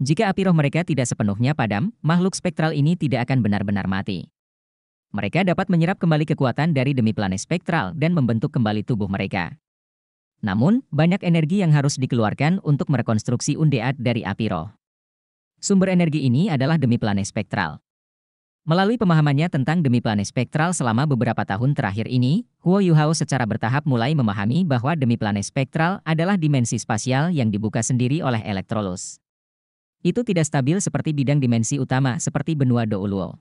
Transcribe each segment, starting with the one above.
Jika api roh mereka tidak sepenuhnya padam, makhluk spektral ini tidak akan benar-benar mati. Mereka dapat menyerap kembali kekuatan dari demi planet spektral dan membentuk kembali tubuh mereka. Namun, banyak energi yang harus dikeluarkan untuk merekonstruksi undead dari api roh. Sumber energi ini adalah demi planet spektral. Melalui pemahamannya tentang demi planet spektral selama beberapa tahun terakhir ini, Huo Yuhao secara bertahap mulai memahami bahwa demi planet spektral adalah dimensi spasial yang dibuka sendiri oleh elektrolus itu tidak stabil seperti bidang dimensi utama seperti benua Douluo.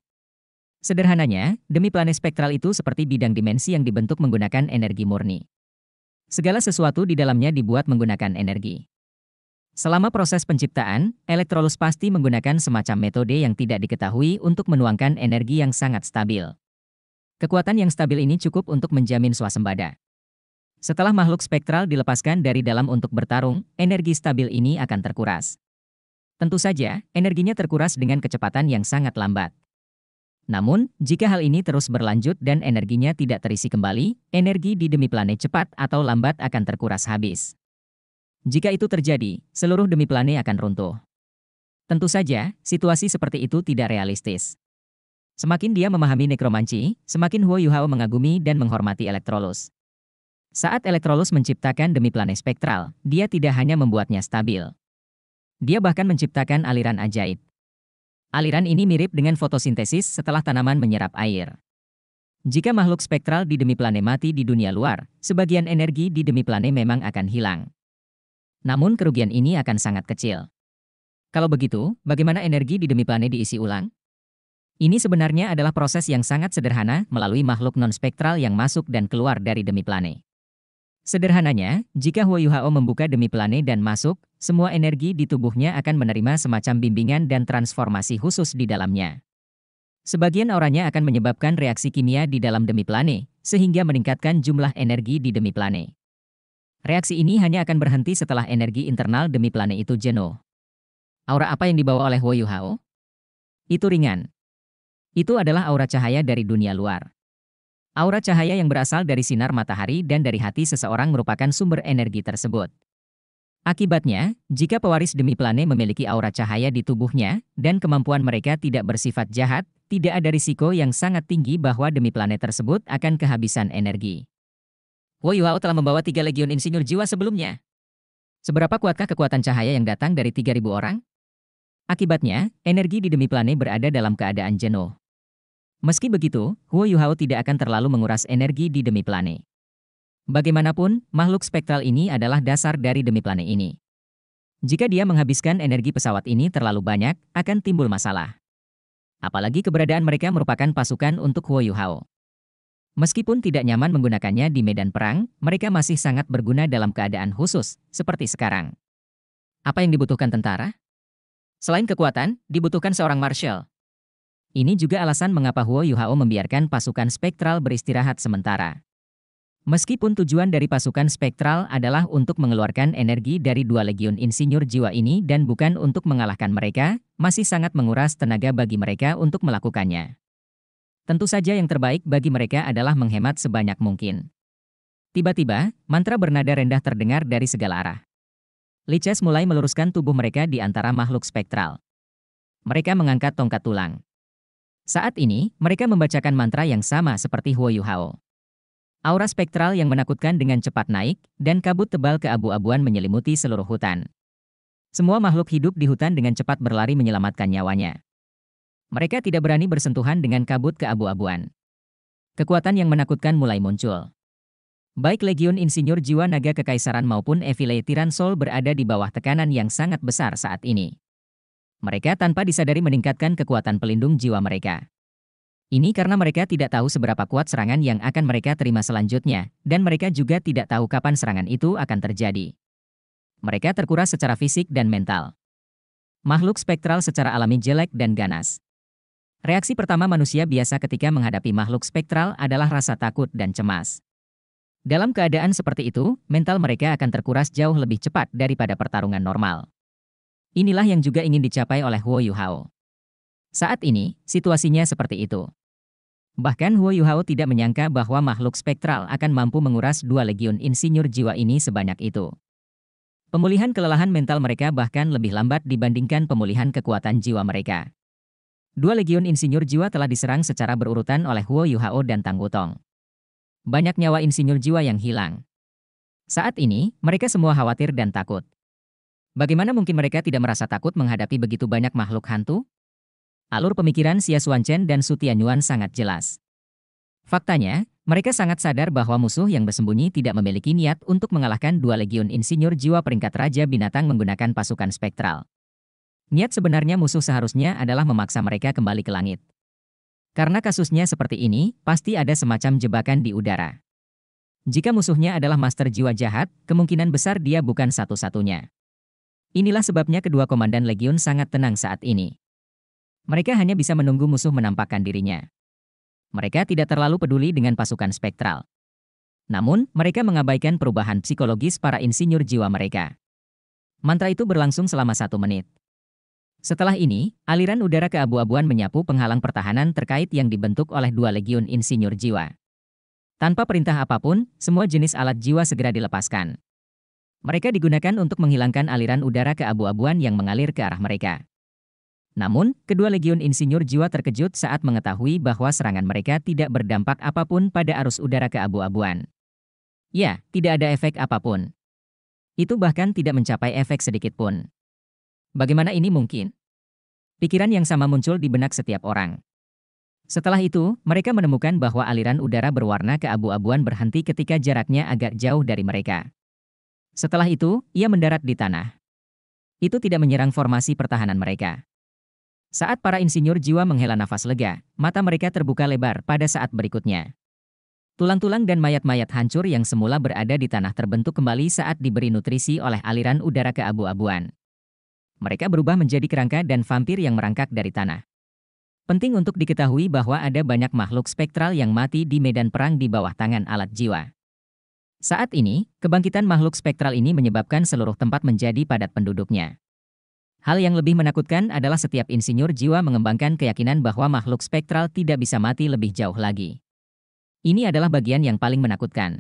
Sederhananya, demi planet spektral itu seperti bidang dimensi yang dibentuk menggunakan energi murni. Segala sesuatu di dalamnya dibuat menggunakan energi. Selama proses penciptaan, elektrolus pasti menggunakan semacam metode yang tidak diketahui untuk menuangkan energi yang sangat stabil. Kekuatan yang stabil ini cukup untuk menjamin swasembada. Setelah makhluk spektral dilepaskan dari dalam untuk bertarung, energi stabil ini akan terkuras. Tentu saja, energinya terkuras dengan kecepatan yang sangat lambat. Namun, jika hal ini terus berlanjut dan energinya tidak terisi kembali, energi di demi planet cepat atau lambat akan terkuras habis. Jika itu terjadi, seluruh demi planet akan runtuh. Tentu saja, situasi seperti itu tidak realistis. Semakin dia memahami nekromanci, semakin Huo Yuhao mengagumi dan menghormati Elektrolus. Saat Elektrolus menciptakan demi planet spektral, dia tidak hanya membuatnya stabil, dia bahkan menciptakan aliran ajaib. Aliran ini mirip dengan fotosintesis setelah tanaman menyerap air. Jika makhluk spektral di demi plane mati di dunia luar, sebagian energi di demi plane memang akan hilang. Namun kerugian ini akan sangat kecil. Kalau begitu, bagaimana energi di demi plane diisi ulang? Ini sebenarnya adalah proses yang sangat sederhana melalui makhluk non-spektral yang masuk dan keluar dari demi plane. Sederhananya, jika Yuhao membuka demi plane dan masuk, semua energi di tubuhnya akan menerima semacam bimbingan dan transformasi khusus di dalamnya. Sebagian auranya akan menyebabkan reaksi kimia di dalam demi plane, sehingga meningkatkan jumlah energi di demi plane. Reaksi ini hanya akan berhenti setelah energi internal demi plane itu jenuh. Aura apa yang dibawa oleh Wu Hao? Itu ringan. Itu adalah aura cahaya dari dunia luar. Aura cahaya yang berasal dari sinar matahari dan dari hati seseorang merupakan sumber energi tersebut. Akibatnya, jika pewaris demi plane memiliki aura cahaya di tubuhnya, dan kemampuan mereka tidak bersifat jahat, tidak ada risiko yang sangat tinggi bahwa demi plane tersebut akan kehabisan energi. Woyuao telah membawa tiga legion insinyur jiwa sebelumnya. Seberapa kuatkah kekuatan cahaya yang datang dari 3.000 orang? Akibatnya, energi di demi plane berada dalam keadaan jenuh. Meski begitu, Huo Yuhao tidak akan terlalu menguras energi di demi planet. Bagaimanapun, makhluk spektral ini adalah dasar dari demi planet ini. Jika dia menghabiskan energi pesawat ini terlalu banyak, akan timbul masalah. Apalagi keberadaan mereka merupakan pasukan untuk Huo Yuhao. Meskipun tidak nyaman menggunakannya di medan perang, mereka masih sangat berguna dalam keadaan khusus, seperti sekarang. Apa yang dibutuhkan tentara? Selain kekuatan, dibutuhkan seorang marshal. Ini juga alasan mengapa Huo Yuhao membiarkan pasukan spektral beristirahat sementara. Meskipun tujuan dari pasukan spektral adalah untuk mengeluarkan energi dari dua legion insinyur jiwa ini dan bukan untuk mengalahkan mereka, masih sangat menguras tenaga bagi mereka untuk melakukannya. Tentu saja yang terbaik bagi mereka adalah menghemat sebanyak mungkin. Tiba-tiba, mantra bernada rendah terdengar dari segala arah. Liches mulai meluruskan tubuh mereka di antara makhluk spektral. Mereka mengangkat tongkat tulang. Saat ini, mereka membacakan mantra yang sama seperti Huo Hao. Aura spektral yang menakutkan dengan cepat naik, dan kabut tebal keabu-abuan menyelimuti seluruh hutan. Semua makhluk hidup di hutan dengan cepat berlari menyelamatkan nyawanya. Mereka tidak berani bersentuhan dengan kabut keabu-abuan. Kekuatan yang menakutkan mulai muncul. Baik Legion Insinyur Jiwa Naga Kekaisaran maupun Evile tiran sol berada di bawah tekanan yang sangat besar saat ini. Mereka tanpa disadari meningkatkan kekuatan pelindung jiwa mereka. Ini karena mereka tidak tahu seberapa kuat serangan yang akan mereka terima selanjutnya, dan mereka juga tidak tahu kapan serangan itu akan terjadi. Mereka terkuras secara fisik dan mental. Makhluk spektral secara alami jelek dan ganas. Reaksi pertama manusia biasa ketika menghadapi makhluk spektral adalah rasa takut dan cemas. Dalam keadaan seperti itu, mental mereka akan terkuras jauh lebih cepat daripada pertarungan normal. Inilah yang juga ingin dicapai oleh Huo Yuhao. Saat ini, situasinya seperti itu. Bahkan Huo Yuhao tidak menyangka bahwa makhluk spektral akan mampu menguras dua legion insinyur jiwa ini sebanyak itu. Pemulihan kelelahan mental mereka bahkan lebih lambat dibandingkan pemulihan kekuatan jiwa mereka. Dua legion insinyur jiwa telah diserang secara berurutan oleh Huo Yuhao dan Tang Wutong. Banyak nyawa insinyur jiwa yang hilang. Saat ini, mereka semua khawatir dan takut. Bagaimana mungkin mereka tidak merasa takut menghadapi begitu banyak makhluk hantu? Alur pemikiran Xia Chen dan Su Tianyuan sangat jelas. Faktanya, mereka sangat sadar bahwa musuh yang bersembunyi tidak memiliki niat untuk mengalahkan dua legion insinyur jiwa peringkat Raja Binatang menggunakan pasukan spektral. Niat sebenarnya musuh seharusnya adalah memaksa mereka kembali ke langit. Karena kasusnya seperti ini, pasti ada semacam jebakan di udara. Jika musuhnya adalah master jiwa jahat, kemungkinan besar dia bukan satu-satunya. Inilah sebabnya kedua komandan legion sangat tenang saat ini. Mereka hanya bisa menunggu musuh menampakkan dirinya. Mereka tidak terlalu peduli dengan pasukan spektral. Namun, mereka mengabaikan perubahan psikologis para insinyur jiwa mereka. Mantra itu berlangsung selama satu menit. Setelah ini, aliran udara keabu-abuan menyapu penghalang pertahanan terkait yang dibentuk oleh dua legiun insinyur jiwa. Tanpa perintah apapun, semua jenis alat jiwa segera dilepaskan. Mereka digunakan untuk menghilangkan aliran udara keabu-abuan yang mengalir ke arah mereka. Namun, kedua legiun insinyur jiwa terkejut saat mengetahui bahwa serangan mereka tidak berdampak apapun pada arus udara keabu-abuan. Ya, tidak ada efek apapun. Itu bahkan tidak mencapai efek sedikit pun. Bagaimana ini mungkin? Pikiran yang sama muncul di benak setiap orang. Setelah itu, mereka menemukan bahwa aliran udara berwarna keabu-abuan berhenti ketika jaraknya agak jauh dari mereka. Setelah itu, ia mendarat di tanah. Itu tidak menyerang formasi pertahanan mereka. Saat para insinyur jiwa menghela nafas lega, mata mereka terbuka lebar pada saat berikutnya. Tulang-tulang dan mayat-mayat hancur yang semula berada di tanah terbentuk kembali saat diberi nutrisi oleh aliran udara ke abu abuan Mereka berubah menjadi kerangka dan vampir yang merangkak dari tanah. Penting untuk diketahui bahwa ada banyak makhluk spektral yang mati di medan perang di bawah tangan alat jiwa. Saat ini, kebangkitan makhluk spektral ini menyebabkan seluruh tempat menjadi padat penduduknya. Hal yang lebih menakutkan adalah setiap insinyur jiwa mengembangkan keyakinan bahwa makhluk spektral tidak bisa mati lebih jauh lagi. Ini adalah bagian yang paling menakutkan.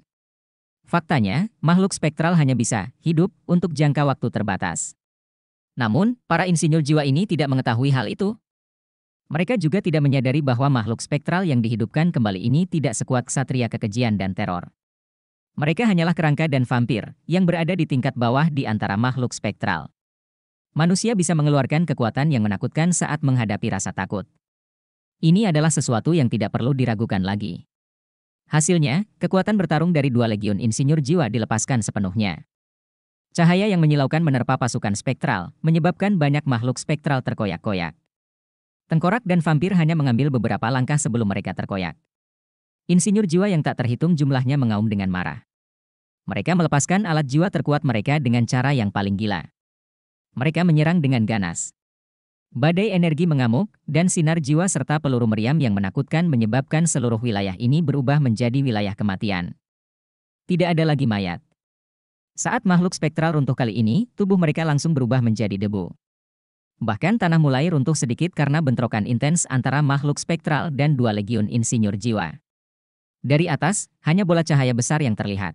Faktanya, makhluk spektral hanya bisa hidup untuk jangka waktu terbatas. Namun, para insinyur jiwa ini tidak mengetahui hal itu. Mereka juga tidak menyadari bahwa makhluk spektral yang dihidupkan kembali ini tidak sekuat ksatria kekejian dan teror. Mereka hanyalah kerangka dan vampir yang berada di tingkat bawah di antara makhluk spektral. Manusia bisa mengeluarkan kekuatan yang menakutkan saat menghadapi rasa takut. Ini adalah sesuatu yang tidak perlu diragukan lagi. Hasilnya, kekuatan bertarung dari dua legion insinyur jiwa dilepaskan sepenuhnya. Cahaya yang menyilaukan menerpa pasukan spektral, menyebabkan banyak makhluk spektral terkoyak-koyak. Tengkorak dan vampir hanya mengambil beberapa langkah sebelum mereka terkoyak. Insinyur jiwa yang tak terhitung jumlahnya mengaum dengan marah. Mereka melepaskan alat jiwa terkuat mereka dengan cara yang paling gila mereka menyerang dengan ganas. Badai energi mengamuk, dan sinar jiwa serta peluru meriam yang menakutkan menyebabkan seluruh wilayah ini berubah menjadi wilayah kematian. Tidak ada lagi mayat. Saat makhluk spektral runtuh kali ini, tubuh mereka langsung berubah menjadi debu. Bahkan tanah mulai runtuh sedikit karena bentrokan intens antara makhluk spektral dan dua legion insinyur jiwa. Dari atas, hanya bola cahaya besar yang terlihat.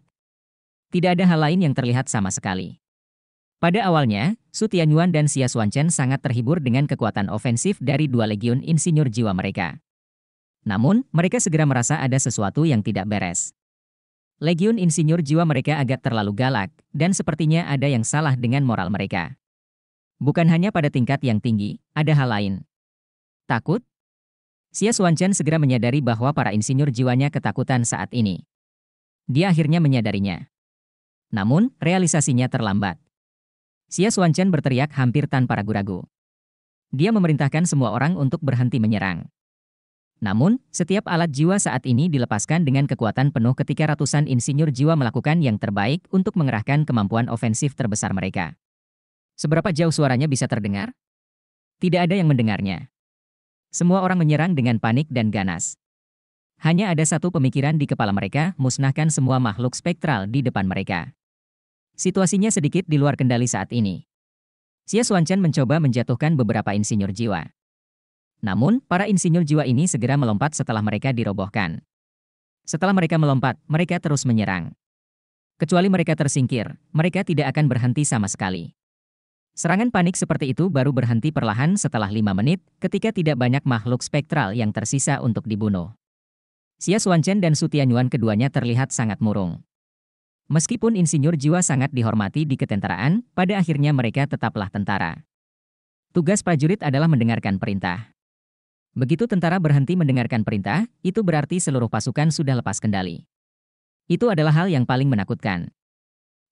Tidak ada hal lain yang terlihat sama sekali. Pada awalnya, Su Tianyuan dan Xia Xuanchen sangat terhibur dengan kekuatan ofensif dari dua legion insinyur jiwa mereka. Namun, mereka segera merasa ada sesuatu yang tidak beres. Legion insinyur jiwa mereka agak terlalu galak, dan sepertinya ada yang salah dengan moral mereka. Bukan hanya pada tingkat yang tinggi, ada hal lain. Takut? Xia Xuanchen segera menyadari bahwa para insinyur jiwanya ketakutan saat ini. Dia akhirnya menyadarinya. Namun, realisasinya terlambat. Xia Xuanchen berteriak hampir tanpa ragu-ragu. Dia memerintahkan semua orang untuk berhenti menyerang. Namun, setiap alat jiwa saat ini dilepaskan dengan kekuatan penuh ketika ratusan insinyur jiwa melakukan yang terbaik untuk mengerahkan kemampuan ofensif terbesar mereka. Seberapa jauh suaranya bisa terdengar? Tidak ada yang mendengarnya. Semua orang menyerang dengan panik dan ganas. Hanya ada satu pemikiran di kepala mereka, musnahkan semua makhluk spektral di depan mereka. Situasinya sedikit di luar kendali saat ini. Xia Xuanchen mencoba menjatuhkan beberapa insinyur jiwa. Namun, para insinyur jiwa ini segera melompat setelah mereka dirobohkan. Setelah mereka melompat, mereka terus menyerang. Kecuali mereka tersingkir, mereka tidak akan berhenti sama sekali. Serangan panik seperti itu baru berhenti perlahan setelah lima menit, ketika tidak banyak makhluk spektral yang tersisa untuk dibunuh. Xia Xuanchen dan Sutianyuan keduanya terlihat sangat murung. Meskipun insinyur jiwa sangat dihormati di ketentaraan, pada akhirnya mereka tetaplah tentara. Tugas prajurit adalah mendengarkan perintah. Begitu tentara berhenti mendengarkan perintah, itu berarti seluruh pasukan sudah lepas kendali. Itu adalah hal yang paling menakutkan.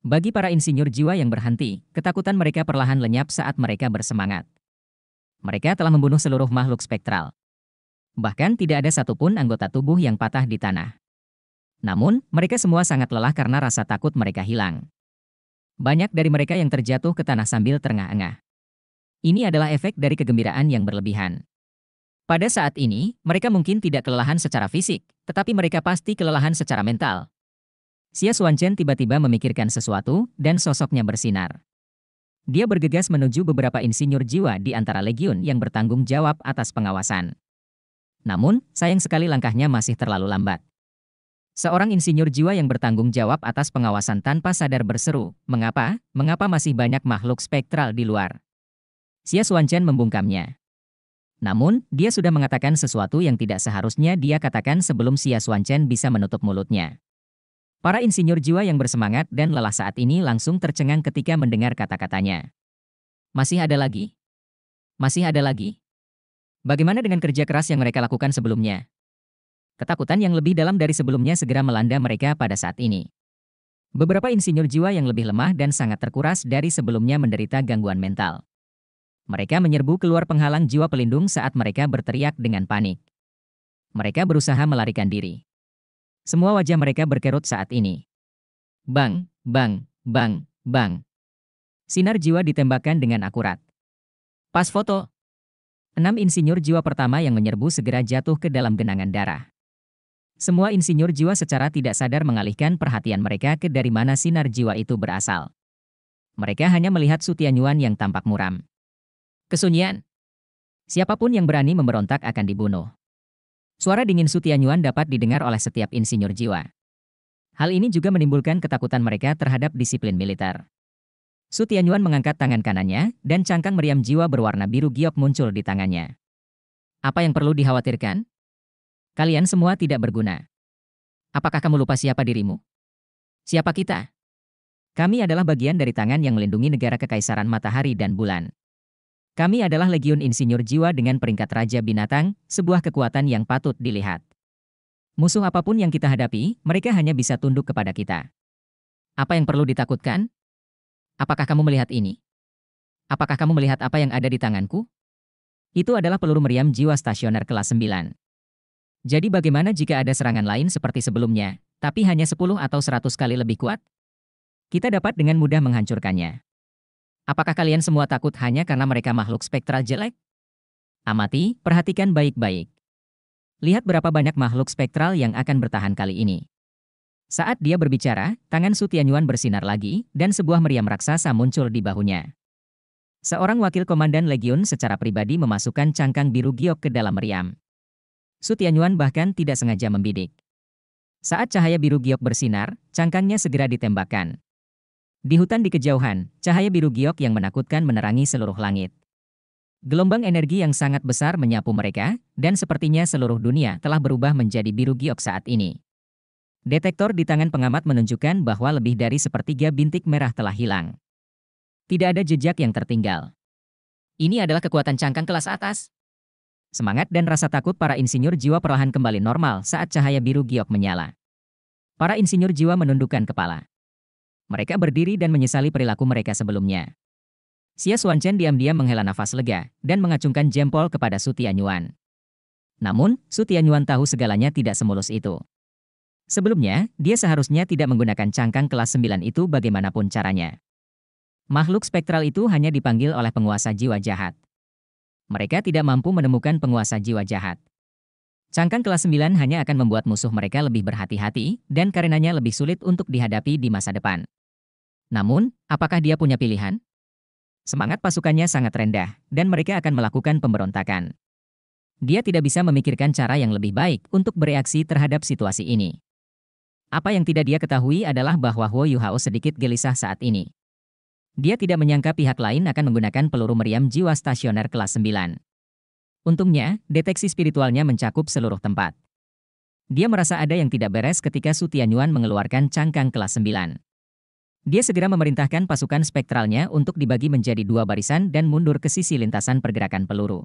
Bagi para insinyur jiwa yang berhenti, ketakutan mereka perlahan lenyap saat mereka bersemangat. Mereka telah membunuh seluruh makhluk spektral. Bahkan tidak ada satupun anggota tubuh yang patah di tanah. Namun, mereka semua sangat lelah karena rasa takut mereka hilang. Banyak dari mereka yang terjatuh ke tanah sambil terengah-engah. Ini adalah efek dari kegembiraan yang berlebihan. Pada saat ini, mereka mungkin tidak kelelahan secara fisik, tetapi mereka pasti kelelahan secara mental. Xia Xuanchen tiba-tiba memikirkan sesuatu, dan sosoknya bersinar. Dia bergegas menuju beberapa insinyur jiwa di antara legiun yang bertanggung jawab atas pengawasan. Namun, sayang sekali langkahnya masih terlalu lambat. Seorang insinyur jiwa yang bertanggung jawab atas pengawasan tanpa sadar berseru, mengapa, mengapa masih banyak makhluk spektral di luar? Xia Xuanchen membungkamnya. Namun, dia sudah mengatakan sesuatu yang tidak seharusnya dia katakan sebelum Xia Xuanchen bisa menutup mulutnya. Para insinyur jiwa yang bersemangat dan lelah saat ini langsung tercengang ketika mendengar kata-katanya. Masih ada lagi? Masih ada lagi? Bagaimana dengan kerja keras yang mereka lakukan sebelumnya? Ketakutan yang lebih dalam dari sebelumnya segera melanda mereka pada saat ini. Beberapa insinyur jiwa yang lebih lemah dan sangat terkuras dari sebelumnya menderita gangguan mental. Mereka menyerbu keluar penghalang jiwa pelindung saat mereka berteriak dengan panik. Mereka berusaha melarikan diri. Semua wajah mereka berkerut saat ini. Bang, bang, bang, bang. Sinar jiwa ditembakkan dengan akurat. Pas foto. Enam insinyur jiwa pertama yang menyerbu segera jatuh ke dalam genangan darah. Semua insinyur jiwa secara tidak sadar mengalihkan perhatian mereka ke dari mana sinar jiwa itu berasal. Mereka hanya melihat Sutianyuan yang tampak muram. Kesunyian. Siapapun yang berani memberontak akan dibunuh. Suara dingin Sutianyuan dapat didengar oleh setiap insinyur jiwa. Hal ini juga menimbulkan ketakutan mereka terhadap disiplin militer. Sutianyuan mengangkat tangan kanannya, dan cangkang meriam jiwa berwarna biru giok muncul di tangannya. Apa yang perlu dikhawatirkan? Kalian semua tidak berguna. Apakah kamu lupa siapa dirimu? Siapa kita? Kami adalah bagian dari tangan yang melindungi negara kekaisaran matahari dan bulan. Kami adalah legiun insinyur jiwa dengan peringkat raja binatang, sebuah kekuatan yang patut dilihat. Musuh apapun yang kita hadapi, mereka hanya bisa tunduk kepada kita. Apa yang perlu ditakutkan? Apakah kamu melihat ini? Apakah kamu melihat apa yang ada di tanganku? Itu adalah peluru meriam jiwa stasioner kelas 9. Jadi bagaimana jika ada serangan lain seperti sebelumnya, tapi hanya 10 atau 100 kali lebih kuat? Kita dapat dengan mudah menghancurkannya. Apakah kalian semua takut hanya karena mereka makhluk spektral jelek? Amati, perhatikan baik-baik. Lihat berapa banyak makhluk spektral yang akan bertahan kali ini. Saat dia berbicara, tangan Sutianyuan bersinar lagi, dan sebuah meriam raksasa muncul di bahunya. Seorang wakil komandan legiun secara pribadi memasukkan cangkang biru giok ke dalam meriam. Sutianyuan bahkan tidak sengaja membidik. Saat cahaya biru giok bersinar, cangkangnya segera ditembakkan. Di hutan di kejauhan, cahaya biru giok yang menakutkan menerangi seluruh langit. Gelombang energi yang sangat besar menyapu mereka, dan sepertinya seluruh dunia telah berubah menjadi biru giok saat ini. Detektor di tangan pengamat menunjukkan bahwa lebih dari sepertiga bintik merah telah hilang. Tidak ada jejak yang tertinggal. Ini adalah kekuatan cangkang kelas atas. Semangat dan rasa takut para insinyur jiwa perlahan kembali normal saat cahaya biru giok menyala. Para insinyur jiwa menundukkan kepala. Mereka berdiri dan menyesali perilaku mereka sebelumnya. Xia Chen diam-diam menghela nafas lega dan mengacungkan jempol kepada Su Tianyuan. Namun, Su Tianyuan tahu segalanya tidak semulus itu. Sebelumnya, dia seharusnya tidak menggunakan cangkang kelas 9 itu bagaimanapun caranya. Makhluk spektral itu hanya dipanggil oleh penguasa jiwa jahat mereka tidak mampu menemukan penguasa jiwa jahat. Cangkang kelas 9 hanya akan membuat musuh mereka lebih berhati-hati dan karenanya lebih sulit untuk dihadapi di masa depan. Namun, apakah dia punya pilihan? Semangat pasukannya sangat rendah dan mereka akan melakukan pemberontakan. Dia tidak bisa memikirkan cara yang lebih baik untuk bereaksi terhadap situasi ini. Apa yang tidak dia ketahui adalah bahwa Huo Yuhao sedikit gelisah saat ini. Dia tidak menyangka pihak lain akan menggunakan peluru meriam jiwa stasioner kelas 9. Untungnya, deteksi spiritualnya mencakup seluruh tempat. Dia merasa ada yang tidak beres ketika Sutianyuan mengeluarkan cangkang kelas 9. Dia segera memerintahkan pasukan spektralnya untuk dibagi menjadi dua barisan dan mundur ke sisi lintasan pergerakan peluru.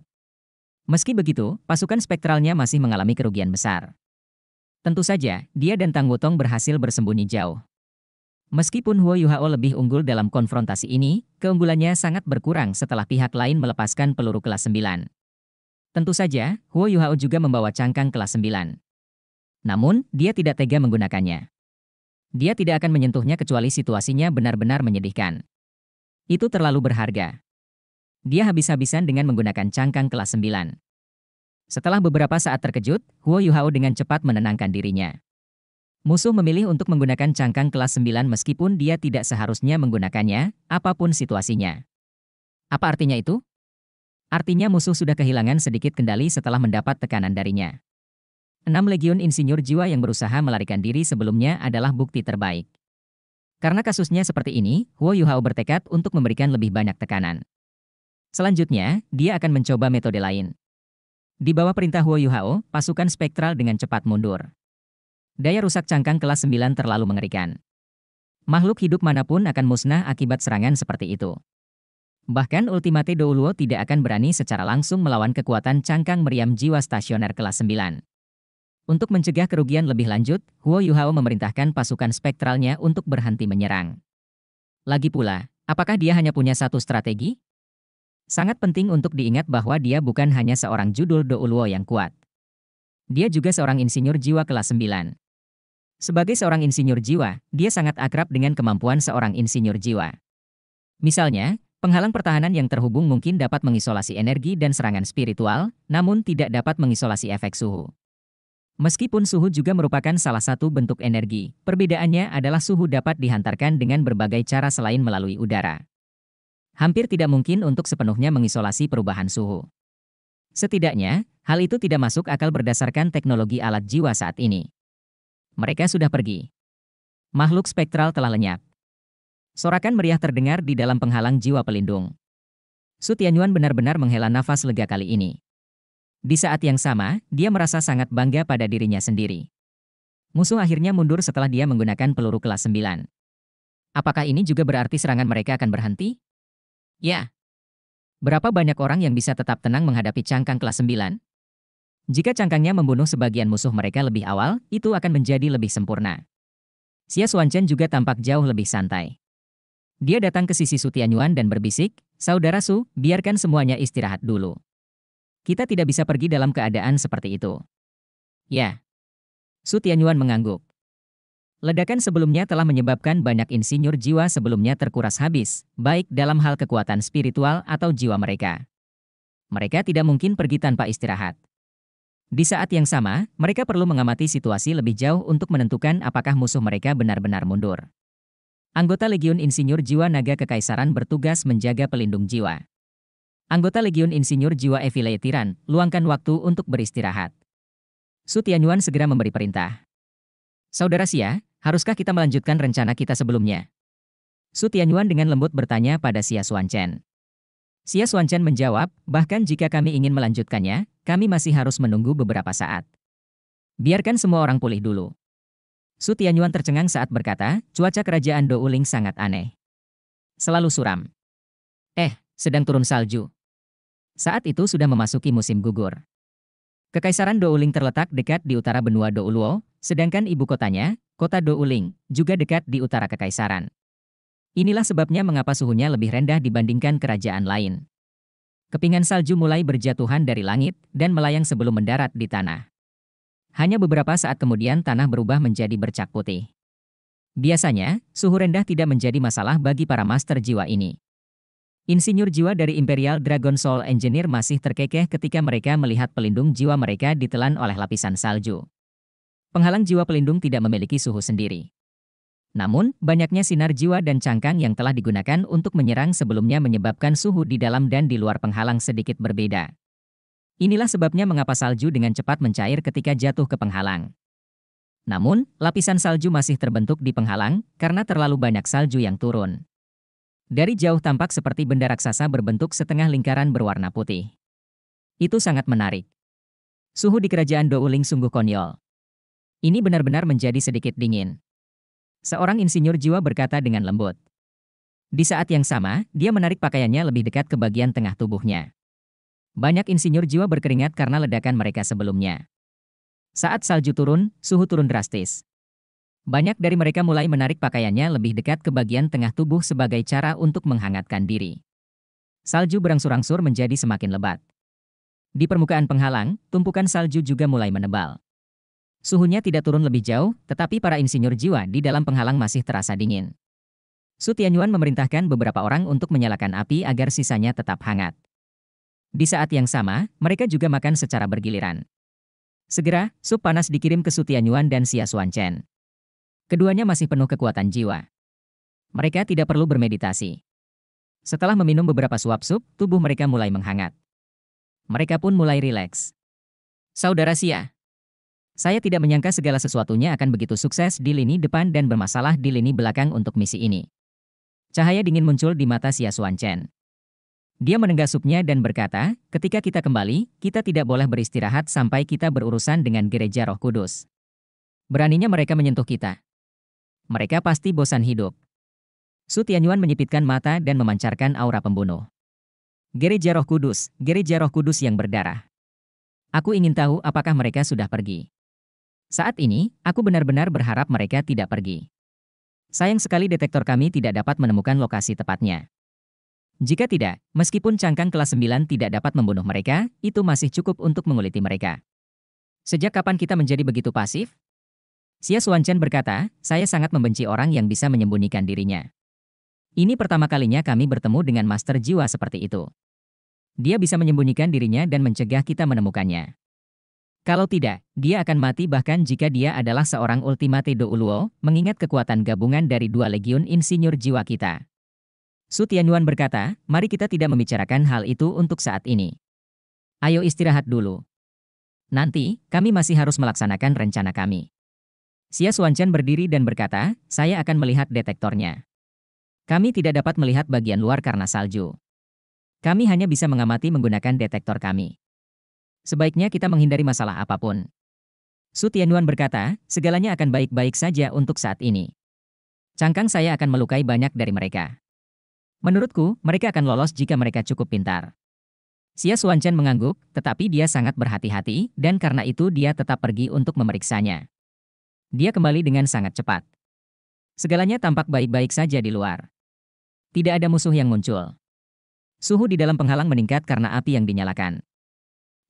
Meski begitu, pasukan spektralnya masih mengalami kerugian besar. Tentu saja, dia dan Tang Wutong berhasil bersembunyi jauh. Meskipun Huo Yuhao lebih unggul dalam konfrontasi ini, keunggulannya sangat berkurang setelah pihak lain melepaskan peluru kelas 9. Tentu saja, Huo Yuhao juga membawa cangkang kelas 9. Namun, dia tidak tega menggunakannya. Dia tidak akan menyentuhnya kecuali situasinya benar-benar menyedihkan. Itu terlalu berharga. Dia habis-habisan dengan menggunakan cangkang kelas 9. Setelah beberapa saat terkejut, Huo Yuhao dengan cepat menenangkan dirinya. Musuh memilih untuk menggunakan cangkang kelas 9 meskipun dia tidak seharusnya menggunakannya, apapun situasinya. Apa artinya itu? Artinya musuh sudah kehilangan sedikit kendali setelah mendapat tekanan darinya. Enam legiun insinyur jiwa yang berusaha melarikan diri sebelumnya adalah bukti terbaik. Karena kasusnya seperti ini, Huo Yuhao bertekad untuk memberikan lebih banyak tekanan. Selanjutnya, dia akan mencoba metode lain. Di bawah perintah Huo Yuhao, pasukan spektral dengan cepat mundur. Daya rusak cangkang kelas 9 terlalu mengerikan. Makhluk hidup manapun akan musnah akibat serangan seperti itu. Bahkan Ultimate Douluo tidak akan berani secara langsung melawan kekuatan cangkang meriam jiwa stasioner kelas 9. Untuk mencegah kerugian lebih lanjut, Huo Yuhao memerintahkan pasukan spektralnya untuk berhenti menyerang. Lagi pula, apakah dia hanya punya satu strategi? Sangat penting untuk diingat bahwa dia bukan hanya seorang judul Douluo yang kuat. Dia juga seorang insinyur jiwa kelas 9. Sebagai seorang insinyur jiwa, dia sangat akrab dengan kemampuan seorang insinyur jiwa. Misalnya, penghalang pertahanan yang terhubung mungkin dapat mengisolasi energi dan serangan spiritual, namun tidak dapat mengisolasi efek suhu. Meskipun suhu juga merupakan salah satu bentuk energi, perbedaannya adalah suhu dapat dihantarkan dengan berbagai cara selain melalui udara. Hampir tidak mungkin untuk sepenuhnya mengisolasi perubahan suhu. Setidaknya, hal itu tidak masuk akal berdasarkan teknologi alat jiwa saat ini. Mereka sudah pergi. Makhluk spektral telah lenyap. Sorakan meriah terdengar di dalam penghalang jiwa pelindung. Sutianyuan benar-benar menghela nafas lega kali ini. Di saat yang sama, dia merasa sangat bangga pada dirinya sendiri. Musuh akhirnya mundur setelah dia menggunakan peluru kelas 9. Apakah ini juga berarti serangan mereka akan berhenti? Ya. Berapa banyak orang yang bisa tetap tenang menghadapi cangkang kelas 9? Jika cangkangnya membunuh sebagian musuh mereka lebih awal, itu akan menjadi lebih sempurna. Xia Xuanchen juga tampak jauh lebih santai. Dia datang ke sisi Sutianyuan dan berbisik, Saudara Su, biarkan semuanya istirahat dulu. Kita tidak bisa pergi dalam keadaan seperti itu. Ya. Sutianyuan mengangguk. Ledakan sebelumnya telah menyebabkan banyak insinyur jiwa sebelumnya terkuras habis, baik dalam hal kekuatan spiritual atau jiwa mereka. Mereka tidak mungkin pergi tanpa istirahat. Di saat yang sama, mereka perlu mengamati situasi lebih jauh untuk menentukan apakah musuh mereka benar-benar mundur. Anggota Legiun Insinyur Jiwa Naga Kekaisaran bertugas menjaga pelindung jiwa. Anggota Legiun Insinyur Jiwa Evileitiran, luangkan waktu untuk beristirahat. Sutianyuan segera memberi perintah. Saudara Sia, haruskah kita melanjutkan rencana kita sebelumnya? Sutianyuan dengan lembut bertanya pada Sia Suan Xia Xuanzhen menjawab, bahkan jika kami ingin melanjutkannya, kami masih harus menunggu beberapa saat. Biarkan semua orang pulih dulu. Su Tianyuan tercengang saat berkata, cuaca kerajaan Douling sangat aneh. Selalu suram. Eh, sedang turun salju. Saat itu sudah memasuki musim gugur. Kekaisaran Douling terletak dekat di utara benua Douluo, sedangkan ibu kotanya, kota Douling, juga dekat di utara kekaisaran. Inilah sebabnya mengapa suhunya lebih rendah dibandingkan kerajaan lain. Kepingan salju mulai berjatuhan dari langit dan melayang sebelum mendarat di tanah. Hanya beberapa saat kemudian tanah berubah menjadi bercak putih. Biasanya, suhu rendah tidak menjadi masalah bagi para master jiwa ini. Insinyur jiwa dari Imperial Dragon Soul Engineer masih terkekeh ketika mereka melihat pelindung jiwa mereka ditelan oleh lapisan salju. Penghalang jiwa pelindung tidak memiliki suhu sendiri. Namun, banyaknya sinar jiwa dan cangkang yang telah digunakan untuk menyerang sebelumnya menyebabkan suhu di dalam dan di luar penghalang sedikit berbeda. Inilah sebabnya mengapa salju dengan cepat mencair ketika jatuh ke penghalang. Namun, lapisan salju masih terbentuk di penghalang karena terlalu banyak salju yang turun. Dari jauh tampak seperti benda raksasa berbentuk setengah lingkaran berwarna putih. Itu sangat menarik. Suhu di kerajaan Douling sungguh konyol. Ini benar-benar menjadi sedikit dingin. Seorang insinyur jiwa berkata dengan lembut. Di saat yang sama, dia menarik pakaiannya lebih dekat ke bagian tengah tubuhnya. Banyak insinyur jiwa berkeringat karena ledakan mereka sebelumnya. Saat salju turun, suhu turun drastis. Banyak dari mereka mulai menarik pakaiannya lebih dekat ke bagian tengah tubuh sebagai cara untuk menghangatkan diri. Salju berangsur-angsur menjadi semakin lebat. Di permukaan penghalang, tumpukan salju juga mulai menebal. Suhunya tidak turun lebih jauh, tetapi para insinyur jiwa di dalam penghalang masih terasa dingin. Su Tianyuan memerintahkan beberapa orang untuk menyalakan api agar sisanya tetap hangat. Di saat yang sama, mereka juga makan secara bergiliran. Segera, sup panas dikirim ke Su Tianyuan dan Xia Xuanchen. Keduanya masih penuh kekuatan jiwa. Mereka tidak perlu bermeditasi. Setelah meminum beberapa suap sup, tubuh mereka mulai menghangat. Mereka pun mulai rileks. Saudara Sia, saya tidak menyangka segala sesuatunya akan begitu sukses di lini depan dan bermasalah di lini belakang untuk misi ini. Cahaya dingin muncul di mata Xia Xuan Chen. Dia supnya dan berkata, ketika kita kembali, kita tidak boleh beristirahat sampai kita berurusan dengan gereja roh kudus. Beraninya mereka menyentuh kita. Mereka pasti bosan hidup. Su Tianyuan menyipitkan mata dan memancarkan aura pembunuh. Gereja roh kudus, gereja roh kudus yang berdarah. Aku ingin tahu apakah mereka sudah pergi. Saat ini, aku benar-benar berharap mereka tidak pergi. Sayang sekali detektor kami tidak dapat menemukan lokasi tepatnya. Jika tidak, meskipun cangkang kelas 9 tidak dapat membunuh mereka, itu masih cukup untuk menguliti mereka. Sejak kapan kita menjadi begitu pasif? Xia Suanchen berkata, saya sangat membenci orang yang bisa menyembunyikan dirinya. Ini pertama kalinya kami bertemu dengan master jiwa seperti itu. Dia bisa menyembunyikan dirinya dan mencegah kita menemukannya. Kalau tidak, dia akan mati bahkan jika dia adalah seorang Ultimate Do mengingat kekuatan gabungan dari dua legiun insinyur jiwa kita. Su Tianyuan berkata, mari kita tidak membicarakan hal itu untuk saat ini. Ayo istirahat dulu. Nanti, kami masih harus melaksanakan rencana kami. Xia Xuanchen berdiri dan berkata, saya akan melihat detektornya. Kami tidak dapat melihat bagian luar karena salju. Kami hanya bisa mengamati menggunakan detektor kami sebaiknya kita menghindari masalah apapun. Su Tianyuan berkata, segalanya akan baik-baik saja untuk saat ini. Cangkang saya akan melukai banyak dari mereka. Menurutku, mereka akan lolos jika mereka cukup pintar. Xia Suanchen mengangguk, tetapi dia sangat berhati-hati, dan karena itu dia tetap pergi untuk memeriksanya. Dia kembali dengan sangat cepat. Segalanya tampak baik-baik saja di luar. Tidak ada musuh yang muncul. Suhu di dalam penghalang meningkat karena api yang dinyalakan.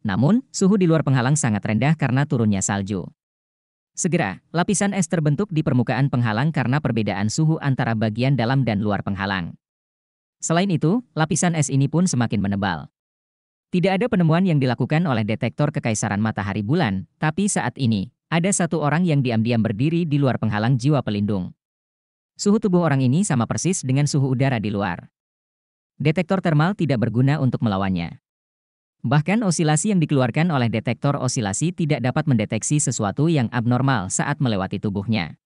Namun, suhu di luar penghalang sangat rendah karena turunnya salju. Segera, lapisan es terbentuk di permukaan penghalang karena perbedaan suhu antara bagian dalam dan luar penghalang. Selain itu, lapisan es ini pun semakin menebal. Tidak ada penemuan yang dilakukan oleh detektor kekaisaran matahari bulan, tapi saat ini, ada satu orang yang diam-diam berdiri di luar penghalang jiwa pelindung. Suhu tubuh orang ini sama persis dengan suhu udara di luar. Detektor termal tidak berguna untuk melawannya. Bahkan osilasi yang dikeluarkan oleh detektor osilasi tidak dapat mendeteksi sesuatu yang abnormal saat melewati tubuhnya.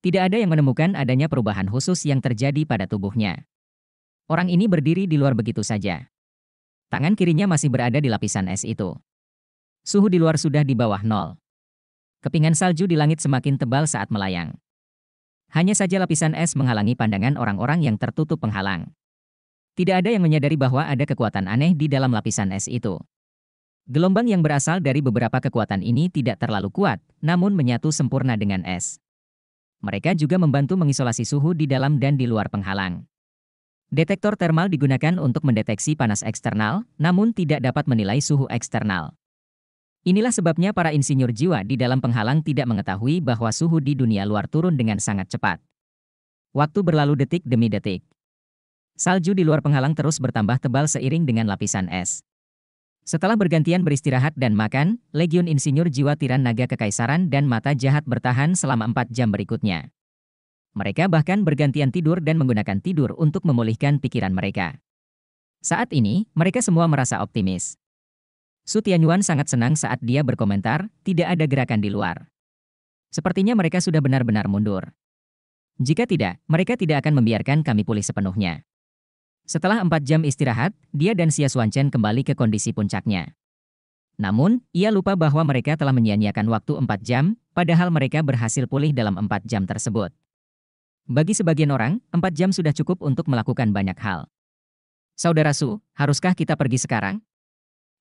Tidak ada yang menemukan adanya perubahan khusus yang terjadi pada tubuhnya. Orang ini berdiri di luar begitu saja. Tangan kirinya masih berada di lapisan es itu. Suhu di luar sudah di bawah nol. Kepingan salju di langit semakin tebal saat melayang. Hanya saja lapisan es menghalangi pandangan orang-orang yang tertutup penghalang. Tidak ada yang menyadari bahwa ada kekuatan aneh di dalam lapisan es itu. Gelombang yang berasal dari beberapa kekuatan ini tidak terlalu kuat, namun menyatu sempurna dengan es. Mereka juga membantu mengisolasi suhu di dalam dan di luar penghalang. Detektor termal digunakan untuk mendeteksi panas eksternal, namun tidak dapat menilai suhu eksternal. Inilah sebabnya para insinyur jiwa di dalam penghalang tidak mengetahui bahwa suhu di dunia luar turun dengan sangat cepat. Waktu berlalu detik demi detik. Salju di luar penghalang terus bertambah tebal seiring dengan lapisan es. Setelah bergantian beristirahat dan makan, Legion Insinyur Jiwa Tiran Naga Kekaisaran dan Mata Jahat bertahan selama empat jam berikutnya. Mereka bahkan bergantian tidur dan menggunakan tidur untuk memulihkan pikiran mereka. Saat ini, mereka semua merasa optimis. Su Tianyuan sangat senang saat dia berkomentar, tidak ada gerakan di luar. Sepertinya mereka sudah benar-benar mundur. Jika tidak, mereka tidak akan membiarkan kami pulih sepenuhnya. Setelah empat jam istirahat, dia dan Xia Xuanchen kembali ke kondisi puncaknya. Namun, ia lupa bahwa mereka telah menyia-nyiakan waktu empat jam, padahal mereka berhasil pulih dalam empat jam tersebut. Bagi sebagian orang, empat jam sudah cukup untuk melakukan banyak hal. Saudara Su, haruskah kita pergi sekarang?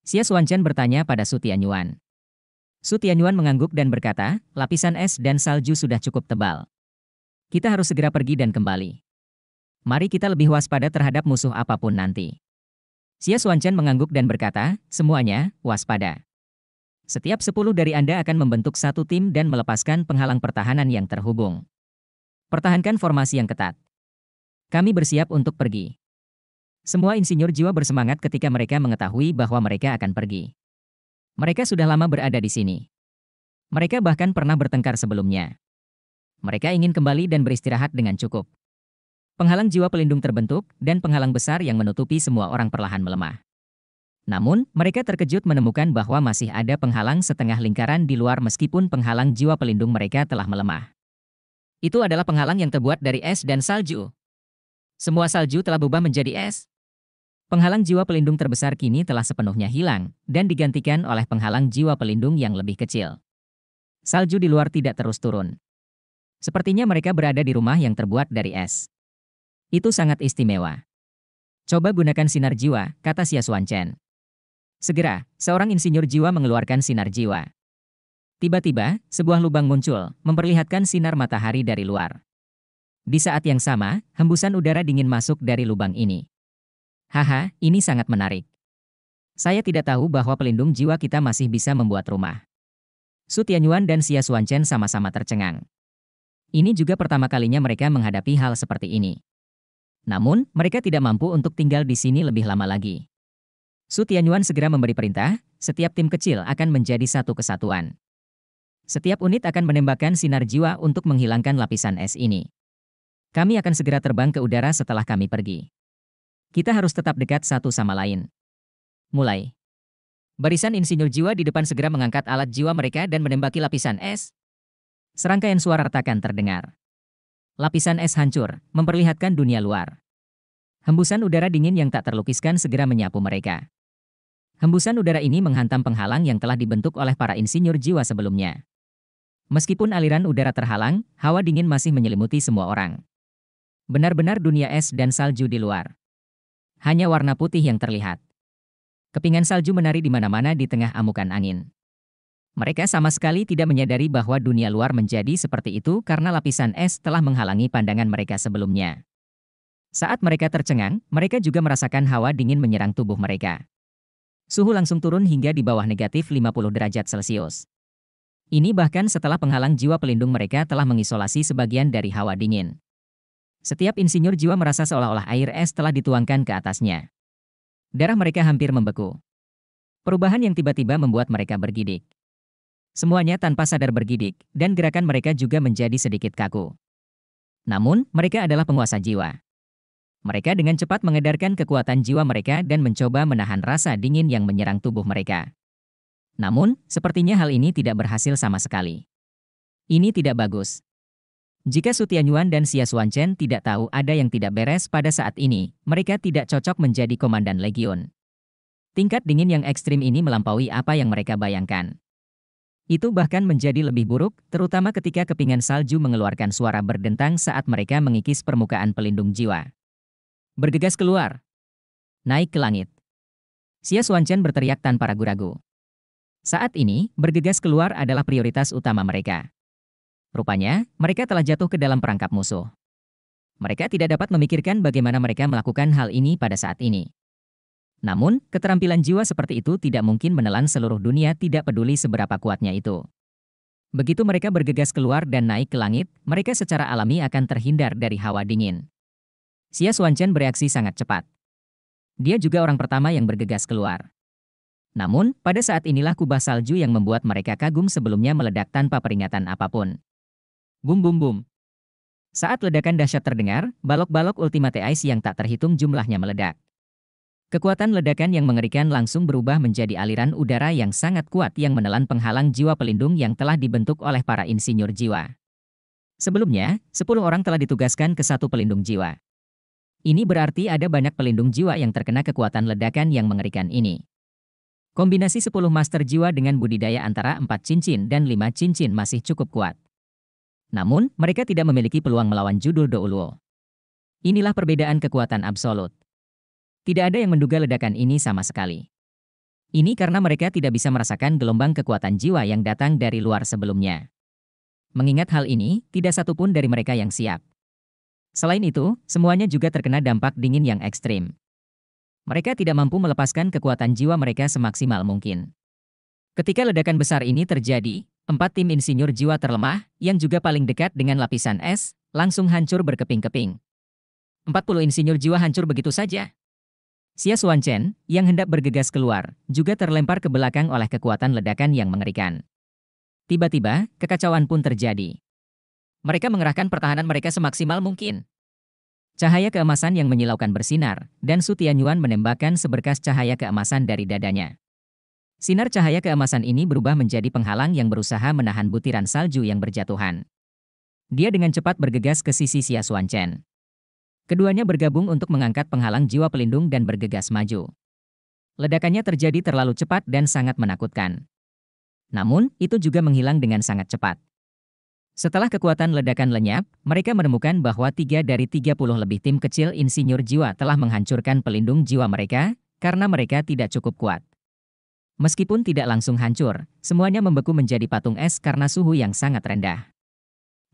Xia Xuanchen bertanya pada Su Tianyuan. Su Tianyuan mengangguk dan berkata, lapisan es dan salju sudah cukup tebal. Kita harus segera pergi dan kembali. Mari kita lebih waspada terhadap musuh apapun nanti. Xia Xuanchen mengangguk dan berkata, semuanya, waspada. Setiap sepuluh dari Anda akan membentuk satu tim dan melepaskan penghalang pertahanan yang terhubung. Pertahankan formasi yang ketat. Kami bersiap untuk pergi. Semua insinyur jiwa bersemangat ketika mereka mengetahui bahwa mereka akan pergi. Mereka sudah lama berada di sini. Mereka bahkan pernah bertengkar sebelumnya. Mereka ingin kembali dan beristirahat dengan cukup. Penghalang jiwa pelindung terbentuk, dan penghalang besar yang menutupi semua orang perlahan melemah. Namun, mereka terkejut menemukan bahwa masih ada penghalang setengah lingkaran di luar meskipun penghalang jiwa pelindung mereka telah melemah. Itu adalah penghalang yang terbuat dari es dan salju. Semua salju telah berubah menjadi es. Penghalang jiwa pelindung terbesar kini telah sepenuhnya hilang, dan digantikan oleh penghalang jiwa pelindung yang lebih kecil. Salju di luar tidak terus turun. Sepertinya mereka berada di rumah yang terbuat dari es. Itu sangat istimewa. Coba gunakan sinar jiwa, kata Xia Xuanchen. Chen. Segera, seorang insinyur jiwa mengeluarkan sinar jiwa. Tiba-tiba, sebuah lubang muncul, memperlihatkan sinar matahari dari luar. Di saat yang sama, hembusan udara dingin masuk dari lubang ini. Haha, ini sangat menarik. Saya tidak tahu bahwa pelindung jiwa kita masih bisa membuat rumah. Su Tianyuan dan Xia Xuanchen sama-sama tercengang. Ini juga pertama kalinya mereka menghadapi hal seperti ini. Namun, mereka tidak mampu untuk tinggal di sini lebih lama lagi. Su Tianyuan segera memberi perintah, setiap tim kecil akan menjadi satu kesatuan. Setiap unit akan menembakkan sinar jiwa untuk menghilangkan lapisan es ini. Kami akan segera terbang ke udara setelah kami pergi. Kita harus tetap dekat satu sama lain. Mulai. Barisan insinyur jiwa di depan segera mengangkat alat jiwa mereka dan menembaki lapisan es. Serangkaian suara retakan terdengar. Lapisan es hancur, memperlihatkan dunia luar. Hembusan udara dingin yang tak terlukiskan segera menyapu mereka. Hembusan udara ini menghantam penghalang yang telah dibentuk oleh para insinyur jiwa sebelumnya. Meskipun aliran udara terhalang, hawa dingin masih menyelimuti semua orang. Benar-benar dunia es dan salju di luar. Hanya warna putih yang terlihat. Kepingan salju menari di mana-mana di tengah amukan angin. Mereka sama sekali tidak menyadari bahwa dunia luar menjadi seperti itu karena lapisan es telah menghalangi pandangan mereka sebelumnya. Saat mereka tercengang, mereka juga merasakan hawa dingin menyerang tubuh mereka. Suhu langsung turun hingga di bawah negatif 50 derajat Celcius. Ini bahkan setelah penghalang jiwa pelindung mereka telah mengisolasi sebagian dari hawa dingin. Setiap insinyur jiwa merasa seolah-olah air es telah dituangkan ke atasnya. Darah mereka hampir membeku. Perubahan yang tiba-tiba membuat mereka bergidik. Semuanya tanpa sadar bergidik, dan gerakan mereka juga menjadi sedikit kaku. Namun, mereka adalah penguasa jiwa. Mereka dengan cepat mengedarkan kekuatan jiwa mereka dan mencoba menahan rasa dingin yang menyerang tubuh mereka. Namun, sepertinya hal ini tidak berhasil sama sekali. Ini tidak bagus. Jika Sutianyuan dan Xia Xuanchen tidak tahu ada yang tidak beres pada saat ini, mereka tidak cocok menjadi komandan legion. Tingkat dingin yang ekstrim ini melampaui apa yang mereka bayangkan. Itu bahkan menjadi lebih buruk, terutama ketika kepingan salju mengeluarkan suara berdentang saat mereka mengikis permukaan pelindung jiwa. Bergegas keluar. Naik ke langit. Sia Suancen berteriak tanpa ragu-ragu. Saat ini, bergegas keluar adalah prioritas utama mereka. Rupanya, mereka telah jatuh ke dalam perangkap musuh. Mereka tidak dapat memikirkan bagaimana mereka melakukan hal ini pada saat ini. Namun, keterampilan jiwa seperti itu tidak mungkin menelan seluruh dunia tidak peduli seberapa kuatnya itu. Begitu mereka bergegas keluar dan naik ke langit, mereka secara alami akan terhindar dari hawa dingin. Xia Xuanchen bereaksi sangat cepat. Dia juga orang pertama yang bergegas keluar. Namun, pada saat inilah kubah salju yang membuat mereka kagum sebelumnya meledak tanpa peringatan apapun. Bum bum bum. Saat ledakan dahsyat terdengar, balok-balok Ultimate Ice yang tak terhitung jumlahnya meledak. Kekuatan ledakan yang mengerikan langsung berubah menjadi aliran udara yang sangat kuat yang menelan penghalang jiwa pelindung yang telah dibentuk oleh para insinyur jiwa. Sebelumnya, 10 orang telah ditugaskan ke satu pelindung jiwa. Ini berarti ada banyak pelindung jiwa yang terkena kekuatan ledakan yang mengerikan ini. Kombinasi 10 master jiwa dengan budidaya antara 4 cincin dan 5 cincin masih cukup kuat. Namun, mereka tidak memiliki peluang melawan judul Douluo. Inilah perbedaan kekuatan absolut. Tidak ada yang menduga ledakan ini sama sekali. Ini karena mereka tidak bisa merasakan gelombang kekuatan jiwa yang datang dari luar sebelumnya. Mengingat hal ini, tidak satupun dari mereka yang siap. Selain itu, semuanya juga terkena dampak dingin yang ekstrim. Mereka tidak mampu melepaskan kekuatan jiwa mereka semaksimal mungkin. Ketika ledakan besar ini terjadi, empat tim insinyur jiwa terlemah, yang juga paling dekat dengan lapisan es, langsung hancur berkeping-keping. Empat puluh insinyur jiwa hancur begitu saja, Xia Xuanchen, yang hendak bergegas keluar, juga terlempar ke belakang oleh kekuatan ledakan yang mengerikan. Tiba-tiba, kekacauan pun terjadi. Mereka mengerahkan pertahanan mereka semaksimal mungkin. Cahaya keemasan yang menyilaukan bersinar, dan Su Tianyuan menembakkan seberkas cahaya keemasan dari dadanya. Sinar cahaya keemasan ini berubah menjadi penghalang yang berusaha menahan butiran salju yang berjatuhan. Dia dengan cepat bergegas ke sisi Xia Xuanchen. Keduanya bergabung untuk mengangkat penghalang jiwa pelindung dan bergegas maju. Ledakannya terjadi terlalu cepat dan sangat menakutkan. Namun, itu juga menghilang dengan sangat cepat. Setelah kekuatan ledakan lenyap, mereka menemukan bahwa tiga dari 30 lebih tim kecil insinyur jiwa telah menghancurkan pelindung jiwa mereka karena mereka tidak cukup kuat. Meskipun tidak langsung hancur, semuanya membeku menjadi patung es karena suhu yang sangat rendah.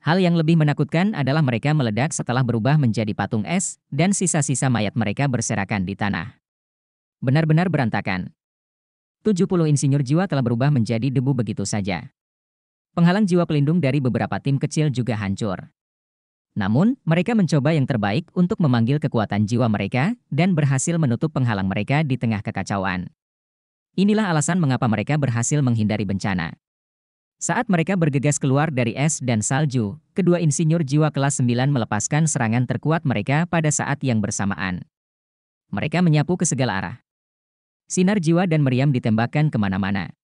Hal yang lebih menakutkan adalah mereka meledak setelah berubah menjadi patung es, dan sisa-sisa mayat mereka berserakan di tanah. Benar-benar berantakan. 70 insinyur jiwa telah berubah menjadi debu begitu saja. Penghalang jiwa pelindung dari beberapa tim kecil juga hancur. Namun, mereka mencoba yang terbaik untuk memanggil kekuatan jiwa mereka dan berhasil menutup penghalang mereka di tengah kekacauan. Inilah alasan mengapa mereka berhasil menghindari bencana. Saat mereka bergegas keluar dari es dan salju, kedua insinyur jiwa kelas 9 melepaskan serangan terkuat mereka pada saat yang bersamaan. Mereka menyapu ke segala arah. Sinar jiwa dan meriam ditembakkan kemana-mana.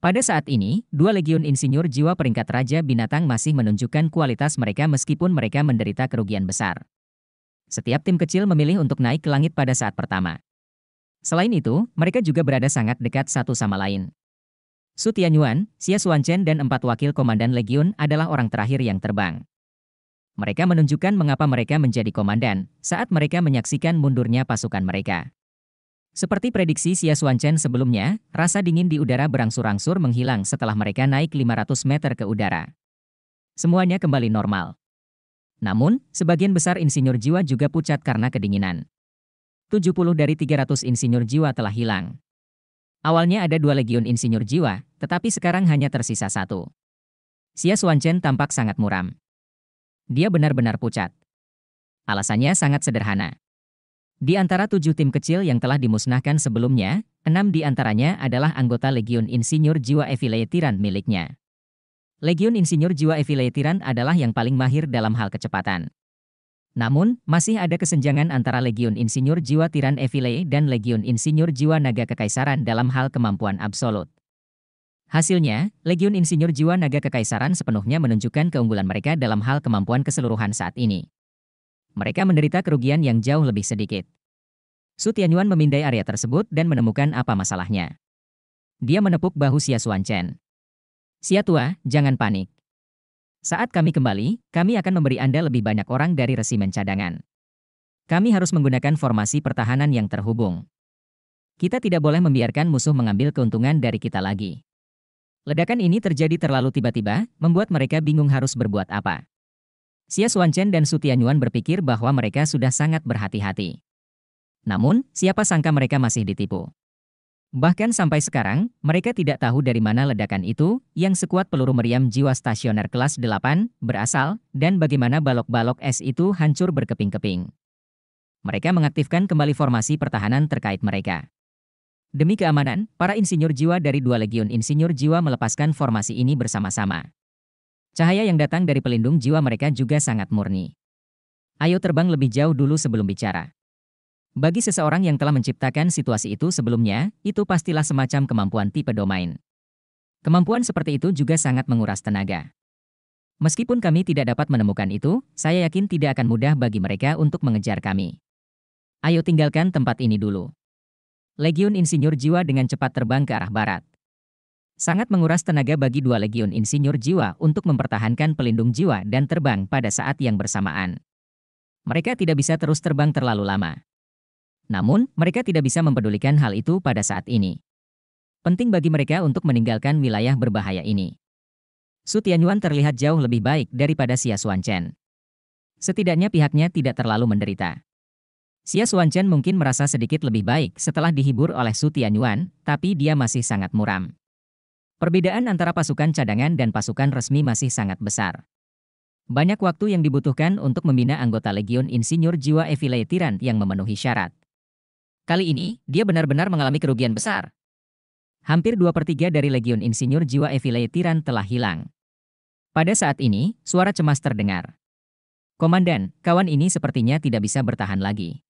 Pada saat ini, dua legiun insinyur jiwa peringkat Raja Binatang masih menunjukkan kualitas mereka meskipun mereka menderita kerugian besar. Setiap tim kecil memilih untuk naik ke langit pada saat pertama. Selain itu, mereka juga berada sangat dekat satu sama lain. Su Tianyuan, Xia Xuanchen dan empat wakil komandan legiun adalah orang terakhir yang terbang. Mereka menunjukkan mengapa mereka menjadi komandan saat mereka menyaksikan mundurnya pasukan mereka. Seperti prediksi Xia Xuanchen sebelumnya, rasa dingin di udara berangsur-angsur menghilang setelah mereka naik 500 meter ke udara. Semuanya kembali normal. Namun, sebagian besar insinyur jiwa juga pucat karena kedinginan. 70 dari 300 insinyur jiwa telah hilang. Awalnya ada dua legion insinyur jiwa, tetapi sekarang hanya tersisa satu. Xia Xuanchen tampak sangat muram. Dia benar-benar pucat. Alasannya sangat sederhana. Di antara tujuh tim kecil yang telah dimusnahkan sebelumnya, enam di antaranya adalah anggota legion Insinyur Jiwa Evileitiran miliknya. Legion Insinyur Jiwa Evileitiran adalah yang paling mahir dalam hal kecepatan. Namun, masih ada kesenjangan antara Legion Insinyur Jiwa Tiran Evile dan Legion Insinyur Jiwa Naga Kekaisaran dalam hal kemampuan absolut. Hasilnya, Legion Insinyur Jiwa Naga Kekaisaran sepenuhnya menunjukkan keunggulan mereka dalam hal kemampuan keseluruhan saat ini. Mereka menderita kerugian yang jauh lebih sedikit. Su Tianyuan memindai area tersebut dan menemukan apa masalahnya. Dia menepuk bahu Xia Suan Chen. Xia Tua, jangan panik. Saat kami kembali, kami akan memberi Anda lebih banyak orang dari resimen cadangan. Kami harus menggunakan formasi pertahanan yang terhubung. Kita tidak boleh membiarkan musuh mengambil keuntungan dari kita lagi. Ledakan ini terjadi terlalu tiba-tiba, membuat mereka bingung harus berbuat apa. Xia Xuanchen dan Su Tianyuan berpikir bahwa mereka sudah sangat berhati-hati. Namun, siapa sangka mereka masih ditipu. Bahkan sampai sekarang, mereka tidak tahu dari mana ledakan itu, yang sekuat peluru meriam jiwa stasioner kelas 8, berasal, dan bagaimana balok-balok es itu hancur berkeping-keping. Mereka mengaktifkan kembali formasi pertahanan terkait mereka. Demi keamanan, para insinyur jiwa dari dua legion insinyur jiwa melepaskan formasi ini bersama-sama. Cahaya yang datang dari pelindung jiwa mereka juga sangat murni. Ayo terbang lebih jauh dulu sebelum bicara. Bagi seseorang yang telah menciptakan situasi itu sebelumnya, itu pastilah semacam kemampuan tipe domain. Kemampuan seperti itu juga sangat menguras tenaga. Meskipun kami tidak dapat menemukan itu, saya yakin tidak akan mudah bagi mereka untuk mengejar kami. Ayo tinggalkan tempat ini dulu. Legiun Insinyur Jiwa dengan cepat terbang ke arah barat. Sangat menguras tenaga bagi dua legiun insinyur jiwa untuk mempertahankan pelindung jiwa dan terbang pada saat yang bersamaan. Mereka tidak bisa terus terbang terlalu lama. Namun, mereka tidak bisa mempedulikan hal itu pada saat ini. Penting bagi mereka untuk meninggalkan wilayah berbahaya ini. Su Tianyuan terlihat jauh lebih baik daripada Xia Xuanchen. Setidaknya pihaknya tidak terlalu menderita. Xia Xuanchen mungkin merasa sedikit lebih baik setelah dihibur oleh Su Tianyuan, tapi dia masih sangat muram. Perbedaan antara pasukan cadangan dan pasukan resmi masih sangat besar. Banyak waktu yang dibutuhkan untuk membina anggota Legion Insinyur Jiwa Evile yang memenuhi syarat. Kali ini, dia benar-benar mengalami kerugian besar. Hampir dua per tiga dari Legion Insinyur Jiwa Evile Tiran telah hilang. Pada saat ini, suara cemas terdengar. Komandan, kawan ini sepertinya tidak bisa bertahan lagi.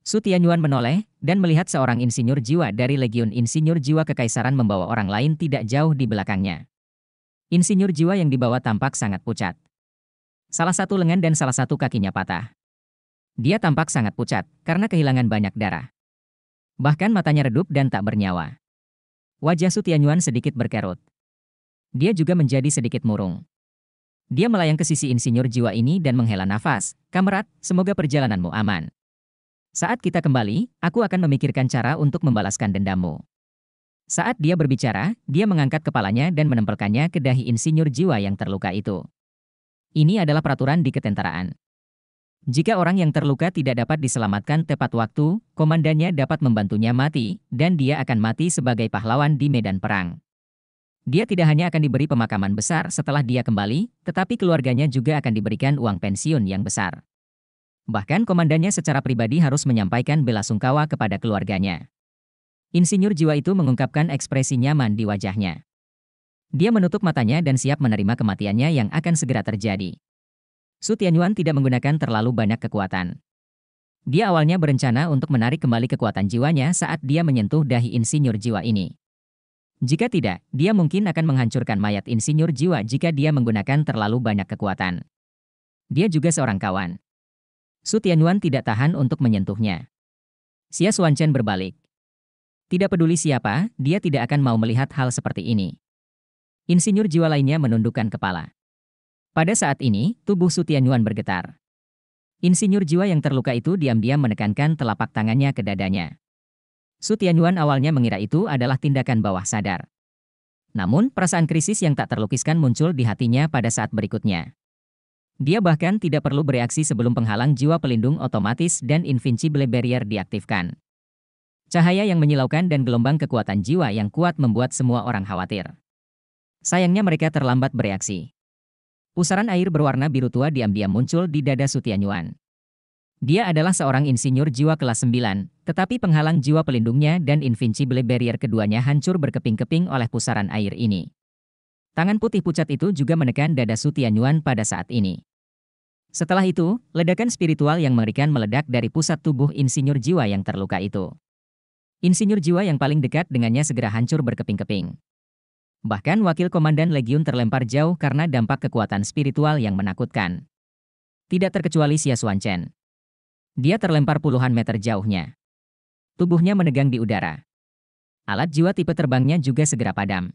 Su Tianyuan menoleh dan melihat seorang insinyur jiwa dari Legion Insinyur Jiwa Kekaisaran membawa orang lain tidak jauh di belakangnya. Insinyur jiwa yang dibawa tampak sangat pucat. Salah satu lengan dan salah satu kakinya patah. Dia tampak sangat pucat karena kehilangan banyak darah. Bahkan matanya redup dan tak bernyawa. Wajah Sutianyuan sedikit berkerut. Dia juga menjadi sedikit murung. Dia melayang ke sisi insinyur jiwa ini dan menghela nafas. Kamerat, semoga perjalananmu aman. Saat kita kembali, aku akan memikirkan cara untuk membalaskan dendammu. Saat dia berbicara, dia mengangkat kepalanya dan menempelkannya ke dahi insinyur jiwa yang terluka itu. Ini adalah peraturan di ketentaraan. Jika orang yang terluka tidak dapat diselamatkan tepat waktu, komandannya dapat membantunya mati, dan dia akan mati sebagai pahlawan di medan perang. Dia tidak hanya akan diberi pemakaman besar setelah dia kembali, tetapi keluarganya juga akan diberikan uang pensiun yang besar. Bahkan komandannya secara pribadi harus menyampaikan bela sungkawa kepada keluarganya. Insinyur jiwa itu mengungkapkan ekspresi nyaman di wajahnya. Dia menutup matanya dan siap menerima kematiannya yang akan segera terjadi. Su Tianyuan tidak menggunakan terlalu banyak kekuatan. Dia awalnya berencana untuk menarik kembali kekuatan jiwanya saat dia menyentuh dahi insinyur jiwa ini. Jika tidak, dia mungkin akan menghancurkan mayat insinyur jiwa jika dia menggunakan terlalu banyak kekuatan. Dia juga seorang kawan. Su Tianyuan tidak tahan untuk menyentuhnya. Xia Xuanchen berbalik. Tidak peduli siapa, dia tidak akan mau melihat hal seperti ini. Insinyur jiwa lainnya menundukkan kepala. Pada saat ini, tubuh Sutianyuan bergetar. Insinyur jiwa yang terluka itu diam-diam menekankan telapak tangannya ke dadanya. Sutianyuan awalnya mengira itu adalah tindakan bawah sadar. Namun, perasaan krisis yang tak terlukiskan muncul di hatinya pada saat berikutnya. Dia bahkan tidak perlu bereaksi sebelum penghalang jiwa pelindung otomatis dan invincible barrier diaktifkan. Cahaya yang menyilaukan dan gelombang kekuatan jiwa yang kuat membuat semua orang khawatir. Sayangnya mereka terlambat bereaksi. Pusaran air berwarna biru tua diam-diam muncul di dada Sutianyuan. Dia adalah seorang insinyur jiwa kelas 9, tetapi penghalang jiwa pelindungnya dan invincible barrier keduanya hancur berkeping-keping oleh pusaran air ini. Tangan putih pucat itu juga menekan dada Sutianyuan pada saat ini. Setelah itu, ledakan spiritual yang mengerikan meledak dari pusat tubuh insinyur jiwa yang terluka itu. Insinyur jiwa yang paling dekat dengannya segera hancur berkeping-keping. Bahkan wakil komandan legiun terlempar jauh karena dampak kekuatan spiritual yang menakutkan. Tidak terkecuali Xia Chen. Dia terlempar puluhan meter jauhnya. Tubuhnya menegang di udara. Alat jiwa tipe terbangnya juga segera padam.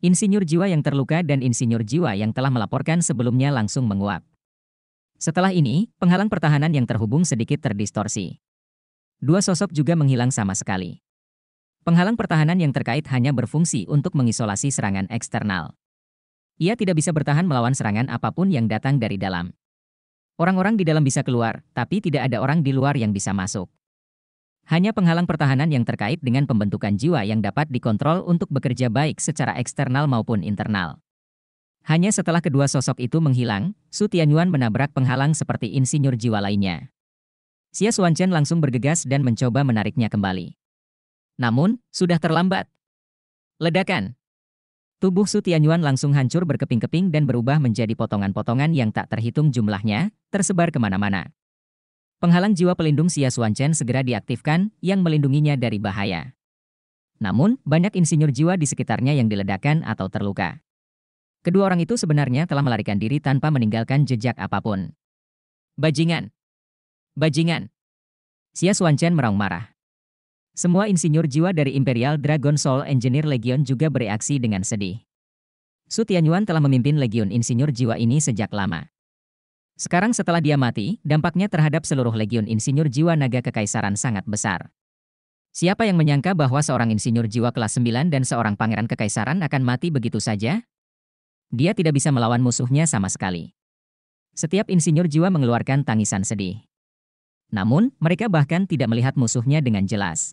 Insinyur jiwa yang terluka dan insinyur jiwa yang telah melaporkan sebelumnya langsung menguap. Setelah ini, penghalang pertahanan yang terhubung sedikit terdistorsi. Dua sosok juga menghilang sama sekali. Penghalang pertahanan yang terkait hanya berfungsi untuk mengisolasi serangan eksternal. Ia tidak bisa bertahan melawan serangan apapun yang datang dari dalam. Orang-orang di dalam bisa keluar, tapi tidak ada orang di luar yang bisa masuk. Hanya penghalang pertahanan yang terkait dengan pembentukan jiwa yang dapat dikontrol untuk bekerja baik secara eksternal maupun internal. Hanya setelah kedua sosok itu menghilang, Su Tianyuan menabrak penghalang seperti insinyur jiwa lainnya. Xia Xuanchen langsung bergegas dan mencoba menariknya kembali. Namun, sudah terlambat. Ledakan. Tubuh Su Tianyuan langsung hancur berkeping-keping dan berubah menjadi potongan-potongan yang tak terhitung jumlahnya, tersebar kemana-mana. Penghalang jiwa pelindung Xia Xuanchen segera diaktifkan, yang melindunginya dari bahaya. Namun, banyak insinyur jiwa di sekitarnya yang diledakkan atau terluka. Kedua orang itu sebenarnya telah melarikan diri tanpa meninggalkan jejak apapun. Bajingan! Bajingan! Xia Xuanchen meraung marah. Semua insinyur jiwa dari Imperial Dragon Soul Engineer Legion juga bereaksi dengan sedih. Su Tianyuan telah memimpin Legion Insinyur Jiwa ini sejak lama. Sekarang setelah dia mati, dampaknya terhadap seluruh Legion Insinyur Jiwa Naga Kekaisaran sangat besar. Siapa yang menyangka bahwa seorang Insinyur Jiwa kelas 9 dan seorang Pangeran Kekaisaran akan mati begitu saja? Dia tidak bisa melawan musuhnya sama sekali. Setiap Insinyur Jiwa mengeluarkan tangisan sedih. Namun, mereka bahkan tidak melihat musuhnya dengan jelas.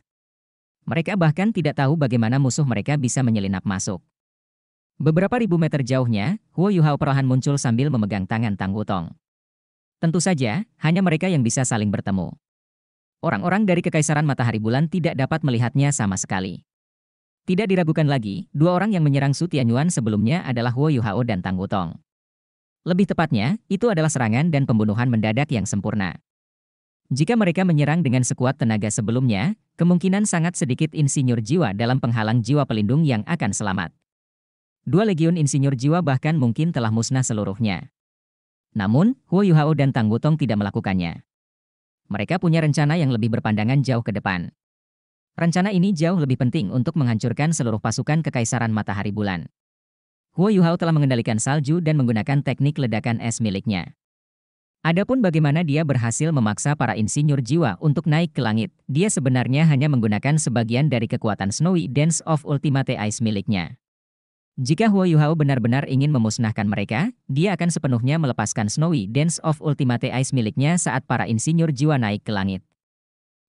Mereka bahkan tidak tahu bagaimana musuh mereka bisa menyelinap masuk. Beberapa ribu meter jauhnya, Huo Yuhao perlahan muncul sambil memegang tangan Tang Wutong. Tentu saja, hanya mereka yang bisa saling bertemu. Orang-orang dari Kekaisaran Matahari Bulan tidak dapat melihatnya sama sekali. Tidak diragukan lagi, dua orang yang menyerang Su Tianyuan sebelumnya adalah Huo Yuhao dan Tang Wutong. Lebih tepatnya, itu adalah serangan dan pembunuhan mendadak yang sempurna. Jika mereka menyerang dengan sekuat tenaga sebelumnya, kemungkinan sangat sedikit insinyur jiwa dalam penghalang jiwa pelindung yang akan selamat. Dua legiun insinyur jiwa bahkan mungkin telah musnah seluruhnya. Namun, Huo Yuhao dan Tang Wutong tidak melakukannya. Mereka punya rencana yang lebih berpandangan jauh ke depan. Rencana ini jauh lebih penting untuk menghancurkan seluruh pasukan Kekaisaran Matahari Bulan. Huo Yuhao telah mengendalikan salju dan menggunakan teknik ledakan es miliknya. Adapun bagaimana dia berhasil memaksa para insinyur jiwa untuk naik ke langit, dia sebenarnya hanya menggunakan sebagian dari kekuatan Snowy Dance of Ultimate Ice miliknya. Jika Huo Yuhao benar-benar ingin memusnahkan mereka, dia akan sepenuhnya melepaskan Snowy Dance of Ultimate Ice miliknya saat para insinyur jiwa naik ke langit.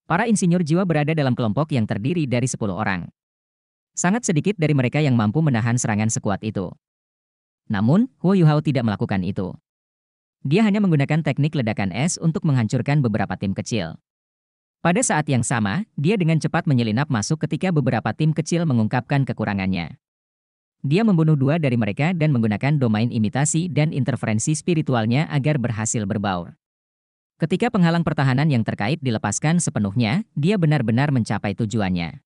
Para insinyur jiwa berada dalam kelompok yang terdiri dari 10 orang. Sangat sedikit dari mereka yang mampu menahan serangan sekuat itu. Namun, Huo Yuhao tidak melakukan itu. Dia hanya menggunakan teknik ledakan es untuk menghancurkan beberapa tim kecil. Pada saat yang sama, dia dengan cepat menyelinap masuk ketika beberapa tim kecil mengungkapkan kekurangannya. Dia membunuh dua dari mereka dan menggunakan domain imitasi dan interferensi spiritualnya agar berhasil berbaur. Ketika penghalang pertahanan yang terkait dilepaskan sepenuhnya, dia benar-benar mencapai tujuannya.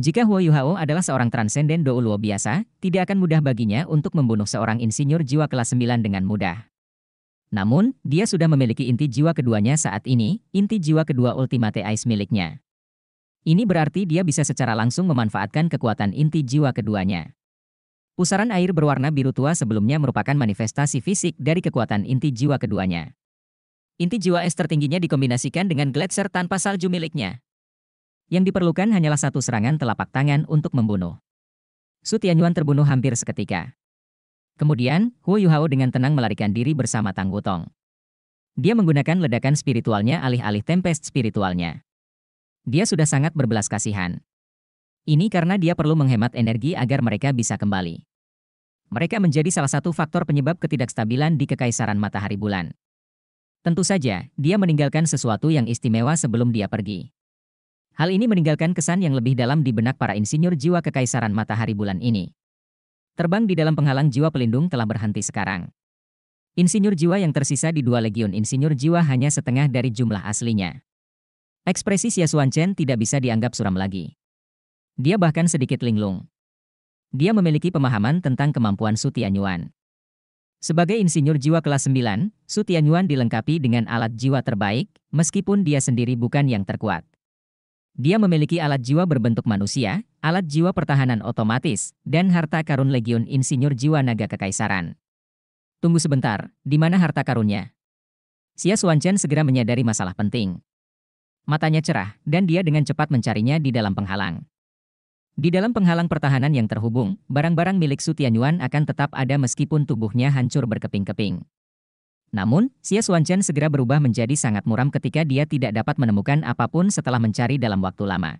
Jika Huo Yuhao adalah seorang transenden Douluo biasa, tidak akan mudah baginya untuk membunuh seorang insinyur jiwa kelas 9 dengan mudah. Namun, dia sudah memiliki inti jiwa keduanya saat ini, inti jiwa kedua Ultimate Ice miliknya. Ini berarti dia bisa secara langsung memanfaatkan kekuatan inti jiwa keduanya. Pusaran air berwarna biru tua sebelumnya merupakan manifestasi fisik dari kekuatan inti jiwa keduanya. Inti jiwa es tertingginya dikombinasikan dengan gletser tanpa salju miliknya. Yang diperlukan hanyalah satu serangan telapak tangan untuk membunuh. Sutianyuan terbunuh hampir seketika. Kemudian, Huo Yuhao dengan tenang melarikan diri bersama Tang Gotong. Dia menggunakan ledakan spiritualnya alih-alih tempest spiritualnya. Dia sudah sangat berbelas kasihan. Ini karena dia perlu menghemat energi agar mereka bisa kembali. Mereka menjadi salah satu faktor penyebab ketidakstabilan di Kekaisaran Matahari Bulan. Tentu saja, dia meninggalkan sesuatu yang istimewa sebelum dia pergi. Hal ini meninggalkan kesan yang lebih dalam di benak para insinyur jiwa Kekaisaran Matahari Bulan ini terbang di dalam penghalang jiwa pelindung telah berhenti sekarang. Insinyur jiwa yang tersisa di dua legion insinyur jiwa hanya setengah dari jumlah aslinya. Ekspresi Xia Chen tidak bisa dianggap suram lagi. Dia bahkan sedikit linglung. Dia memiliki pemahaman tentang kemampuan Su Tianyuan. Sebagai insinyur jiwa kelas 9, Su Tianyuan dilengkapi dengan alat jiwa terbaik, meskipun dia sendiri bukan yang terkuat. Dia memiliki alat jiwa berbentuk manusia, alat jiwa pertahanan otomatis, dan harta karun Legion Insinyur Jiwa Naga Kekaisaran. Tunggu sebentar, di mana harta karunnya? Xia Suanchen segera menyadari masalah penting. Matanya cerah, dan dia dengan cepat mencarinya di dalam penghalang. Di dalam penghalang pertahanan yang terhubung, barang-barang milik Su Tianyuan akan tetap ada meskipun tubuhnya hancur berkeping-keping. Namun, Xie Xuanzhen segera berubah menjadi sangat muram ketika dia tidak dapat menemukan apapun setelah mencari dalam waktu lama.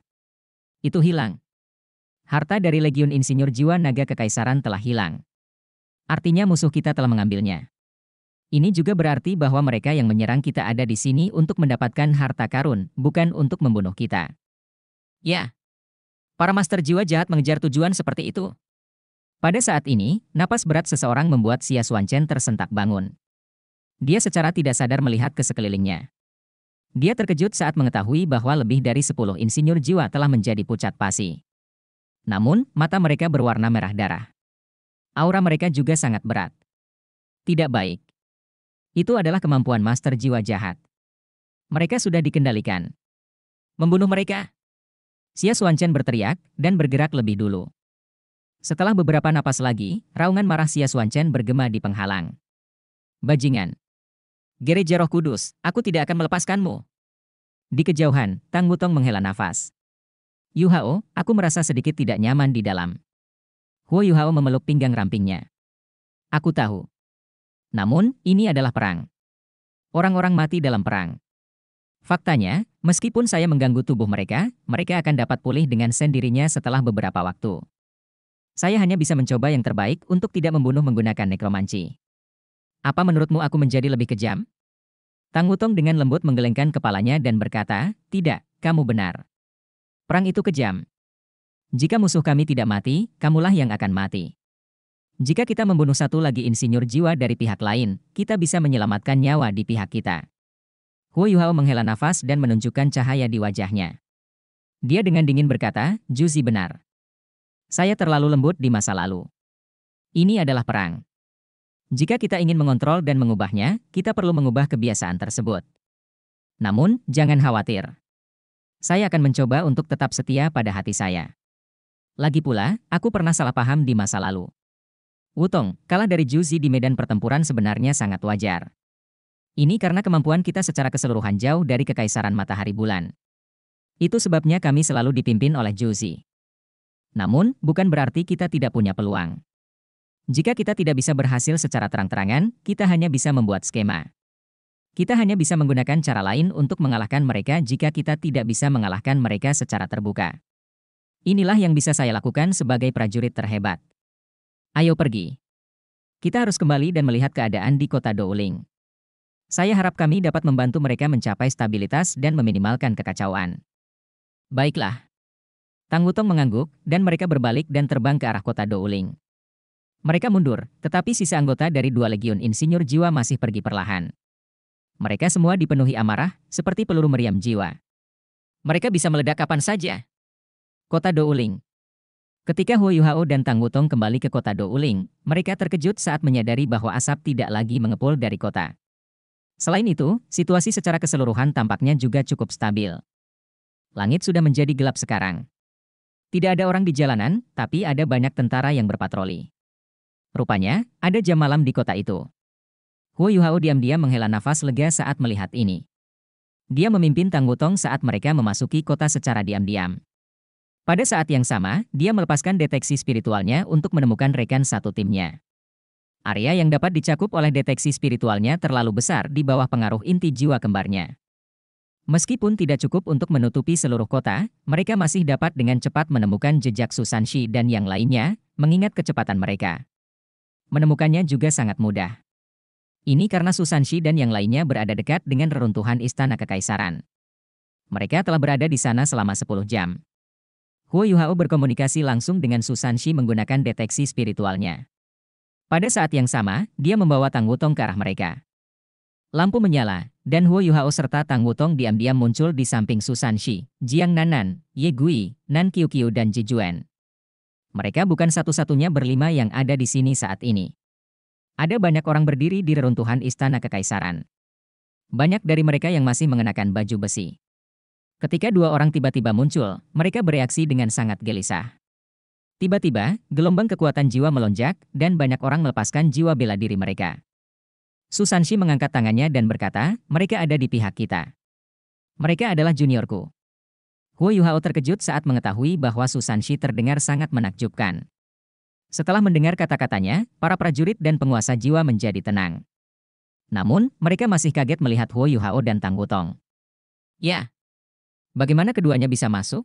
Itu hilang. Harta dari Legiun Insinyur Jiwa Naga Kekaisaran telah hilang. Artinya musuh kita telah mengambilnya. Ini juga berarti bahwa mereka yang menyerang kita ada di sini untuk mendapatkan harta karun, bukan untuk membunuh kita. Ya. Para master jiwa jahat mengejar tujuan seperti itu. Pada saat ini, napas berat seseorang membuat Xia Xuanchen tersentak bangun. Dia secara tidak sadar melihat ke sekelilingnya. Dia terkejut saat mengetahui bahwa lebih dari sepuluh insinyur jiwa telah menjadi pucat pasi. Namun, mata mereka berwarna merah darah. Aura mereka juga sangat berat. Tidak baik. Itu adalah kemampuan master jiwa jahat. Mereka sudah dikendalikan. Membunuh mereka. Xia Suanchen berteriak dan bergerak lebih dulu. Setelah beberapa napas lagi, raungan marah Xia Suanchen bergema di penghalang. Bajingan. Gereja Roh Kudus, aku tidak akan melepaskanmu. Di kejauhan, Tang Wutong menghela nafas. Yuhao, aku merasa sedikit tidak nyaman di dalam. Huo Yuhao memeluk pinggang rampingnya. Aku tahu. Namun, ini adalah perang. Orang-orang mati dalam perang. Faktanya, meskipun saya mengganggu tubuh mereka, mereka akan dapat pulih dengan sendirinya setelah beberapa waktu. Saya hanya bisa mencoba yang terbaik untuk tidak membunuh menggunakan nekromanci. Apa menurutmu aku menjadi lebih kejam? Tang Wutong dengan lembut menggelengkan kepalanya dan berkata, Tidak, kamu benar. Perang itu kejam. Jika musuh kami tidak mati, kamulah yang akan mati. Jika kita membunuh satu lagi insinyur jiwa dari pihak lain, kita bisa menyelamatkan nyawa di pihak kita. Huo Yuhao menghela nafas dan menunjukkan cahaya di wajahnya. Dia dengan dingin berkata, Juzi benar. Saya terlalu lembut di masa lalu. Ini adalah perang. Jika kita ingin mengontrol dan mengubahnya, kita perlu mengubah kebiasaan tersebut. Namun, jangan khawatir. Saya akan mencoba untuk tetap setia pada hati saya. Lagi pula, aku pernah salah paham di masa lalu. Wutong, kalah dari Juzi di medan pertempuran sebenarnya sangat wajar. Ini karena kemampuan kita secara keseluruhan jauh dari kekaisaran matahari bulan. Itu sebabnya kami selalu dipimpin oleh Juzi. Namun, bukan berarti kita tidak punya peluang. Jika kita tidak bisa berhasil secara terang-terangan, kita hanya bisa membuat skema. Kita hanya bisa menggunakan cara lain untuk mengalahkan mereka jika kita tidak bisa mengalahkan mereka secara terbuka. Inilah yang bisa saya lakukan sebagai prajurit terhebat. Ayo pergi. Kita harus kembali dan melihat keadaan di kota Douling. Saya harap kami dapat membantu mereka mencapai stabilitas dan meminimalkan kekacauan. Baiklah. Tang Wutong mengangguk, dan mereka berbalik dan terbang ke arah kota Douling. Mereka mundur, tetapi sisa anggota dari dua legion insinyur jiwa masih pergi perlahan. Mereka semua dipenuhi amarah, seperti peluru meriam jiwa. Mereka bisa meledak kapan saja. Kota Douling Ketika Huo Yuhao dan Tang Wutong kembali ke kota Douling, mereka terkejut saat menyadari bahwa asap tidak lagi mengepul dari kota. Selain itu, situasi secara keseluruhan tampaknya juga cukup stabil. Langit sudah menjadi gelap sekarang. Tidak ada orang di jalanan, tapi ada banyak tentara yang berpatroli. Rupanya, ada jam malam di kota itu. Huo Yuhao diam-diam menghela nafas lega saat melihat ini. Dia memimpin Tang Wutong saat mereka memasuki kota secara diam-diam. Pada saat yang sama, dia melepaskan deteksi spiritualnya untuk menemukan rekan satu timnya. Area yang dapat dicakup oleh deteksi spiritualnya terlalu besar di bawah pengaruh inti jiwa kembarnya. Meskipun tidak cukup untuk menutupi seluruh kota, mereka masih dapat dengan cepat menemukan jejak Susanshi dan yang lainnya, mengingat kecepatan mereka. Menemukannya juga sangat mudah. Ini karena Susanshi dan yang lainnya berada dekat dengan reruntuhan istana kekaisaran. Mereka telah berada di sana selama 10 jam. Huo Yuhao berkomunikasi langsung dengan Susanshi menggunakan deteksi spiritualnya. Pada saat yang sama, dia membawa Tang Wutong ke arah mereka. Lampu menyala, dan Huo Yuhao serta Tang Wutong diam-diam muncul di samping Susanshi, Jiang Nanan, Ye Gui, Nan Qiu Qiu dan Ji Juan. Mereka bukan satu-satunya berlima yang ada di sini saat ini. Ada banyak orang berdiri di reruntuhan istana kekaisaran. Banyak dari mereka yang masih mengenakan baju besi. Ketika dua orang tiba-tiba muncul, mereka bereaksi dengan sangat gelisah. Tiba-tiba, gelombang kekuatan jiwa melonjak dan banyak orang melepaskan jiwa bela diri mereka. Susanshi mengangkat tangannya dan berkata, mereka ada di pihak kita. Mereka adalah juniorku. Huo Yuhao terkejut saat mengetahui bahwa Susan Shi terdengar sangat menakjubkan. Setelah mendengar kata-katanya, para prajurit dan penguasa jiwa menjadi tenang. Namun, mereka masih kaget melihat Huo Yuhao dan Tang Wutong. Ya. Bagaimana keduanya bisa masuk?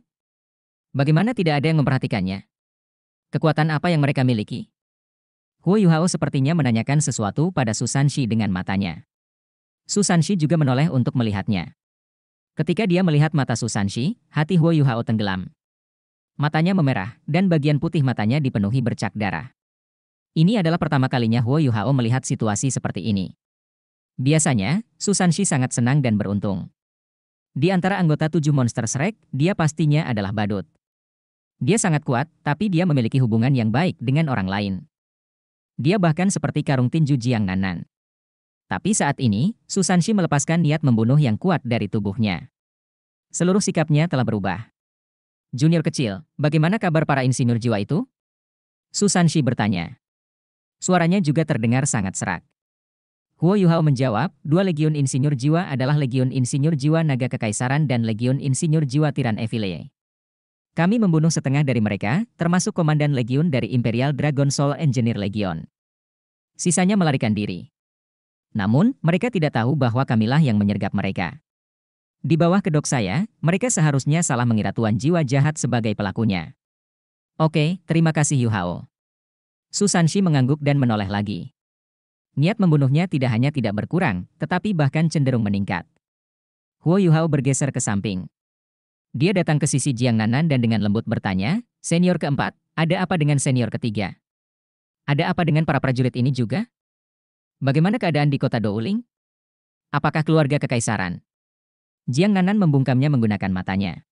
Bagaimana tidak ada yang memperhatikannya? Kekuatan apa yang mereka miliki? Huo Yuhao sepertinya menanyakan sesuatu pada Susan Shi dengan matanya. Susan Shi juga menoleh untuk melihatnya. Ketika dia melihat mata Susanshi, hati Huo Yuhao tenggelam. Matanya memerah, dan bagian putih matanya dipenuhi bercak darah. Ini adalah pertama kalinya Huo Yuhao melihat situasi seperti ini. Biasanya, Susanshi sangat senang dan beruntung. Di antara anggota tujuh monster Shrek, dia pastinya adalah badut. Dia sangat kuat, tapi dia memiliki hubungan yang baik dengan orang lain. Dia bahkan seperti karung tinju Jiang Nanan. Tapi saat ini, Susanshi melepaskan niat membunuh yang kuat dari tubuhnya. Seluruh sikapnya telah berubah. Junior kecil, bagaimana kabar para insinyur jiwa itu? Susanshi bertanya. Suaranya juga terdengar sangat serak. Huo Yuhao menjawab, dua legiun insinyur jiwa adalah legiun insinyur jiwa naga kekaisaran dan legiun insinyur jiwa tiran Evilei. Kami membunuh setengah dari mereka, termasuk komandan legiun dari Imperial Dragon Soul Engineer Legion. Sisanya melarikan diri. Namun, mereka tidak tahu bahwa kamilah yang menyergap mereka. Di bawah kedok saya, mereka seharusnya salah mengira tuan jiwa jahat sebagai pelakunya. Oke, terima kasih Yu Hao. Susan Shi mengangguk dan menoleh lagi. Niat membunuhnya tidak hanya tidak berkurang, tetapi bahkan cenderung meningkat. Huo Yu Hao bergeser ke samping. Dia datang ke sisi Jiang Nanan dan dengan lembut bertanya, Senior keempat, ada apa dengan senior ketiga? Ada apa dengan para prajurit ini juga? Bagaimana keadaan di kota Douling? Apakah keluarga kekaisaran? Jiang Nanan membungkamnya menggunakan matanya.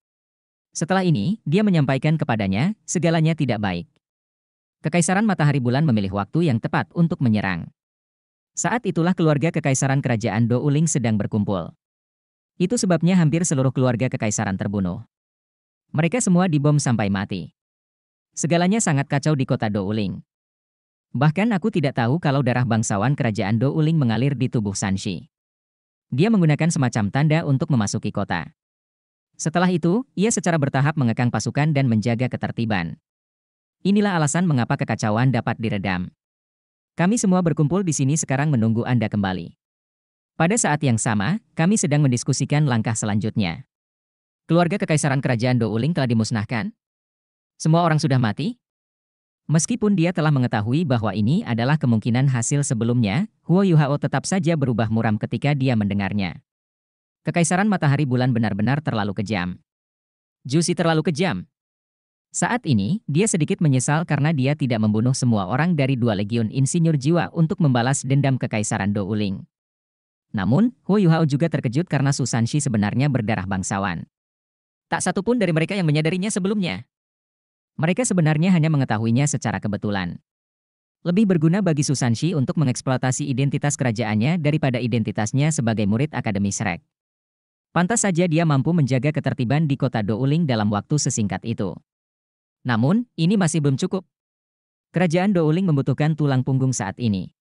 Setelah ini, dia menyampaikan kepadanya, segalanya tidak baik. Kekaisaran Matahari Bulan memilih waktu yang tepat untuk menyerang. Saat itulah keluarga kekaisaran kerajaan Douling sedang berkumpul. Itu sebabnya hampir seluruh keluarga kekaisaran terbunuh. Mereka semua dibom sampai mati. Segalanya sangat kacau di kota Douling. Bahkan aku tidak tahu kalau darah bangsawan kerajaan Douling mengalir di tubuh Sanshi. Dia menggunakan semacam tanda untuk memasuki kota. Setelah itu, ia secara bertahap mengekang pasukan dan menjaga ketertiban. Inilah alasan mengapa kekacauan dapat diredam. Kami semua berkumpul di sini sekarang menunggu Anda kembali. Pada saat yang sama, kami sedang mendiskusikan langkah selanjutnya. Keluarga kekaisaran kerajaan Douling telah dimusnahkan? Semua orang sudah mati? Meskipun dia telah mengetahui bahwa ini adalah kemungkinan hasil sebelumnya, Huo Yuhao tetap saja berubah muram ketika dia mendengarnya. Kekaisaran matahari bulan benar-benar terlalu kejam. Jusi terlalu kejam. Saat ini, dia sedikit menyesal karena dia tidak membunuh semua orang dari dua legiun insinyur jiwa untuk membalas dendam kekaisaran Douling. Namun, Huo Yuhao juga terkejut karena Susan Shi sebenarnya berdarah bangsawan. Tak satupun dari mereka yang menyadarinya sebelumnya. Mereka sebenarnya hanya mengetahuinya secara kebetulan. Lebih berguna bagi Susanshi untuk mengeksploitasi identitas kerajaannya daripada identitasnya sebagai murid Akademi Shrek. Pantas saja dia mampu menjaga ketertiban di kota Douling dalam waktu sesingkat itu. Namun, ini masih belum cukup. Kerajaan Douling membutuhkan tulang punggung saat ini.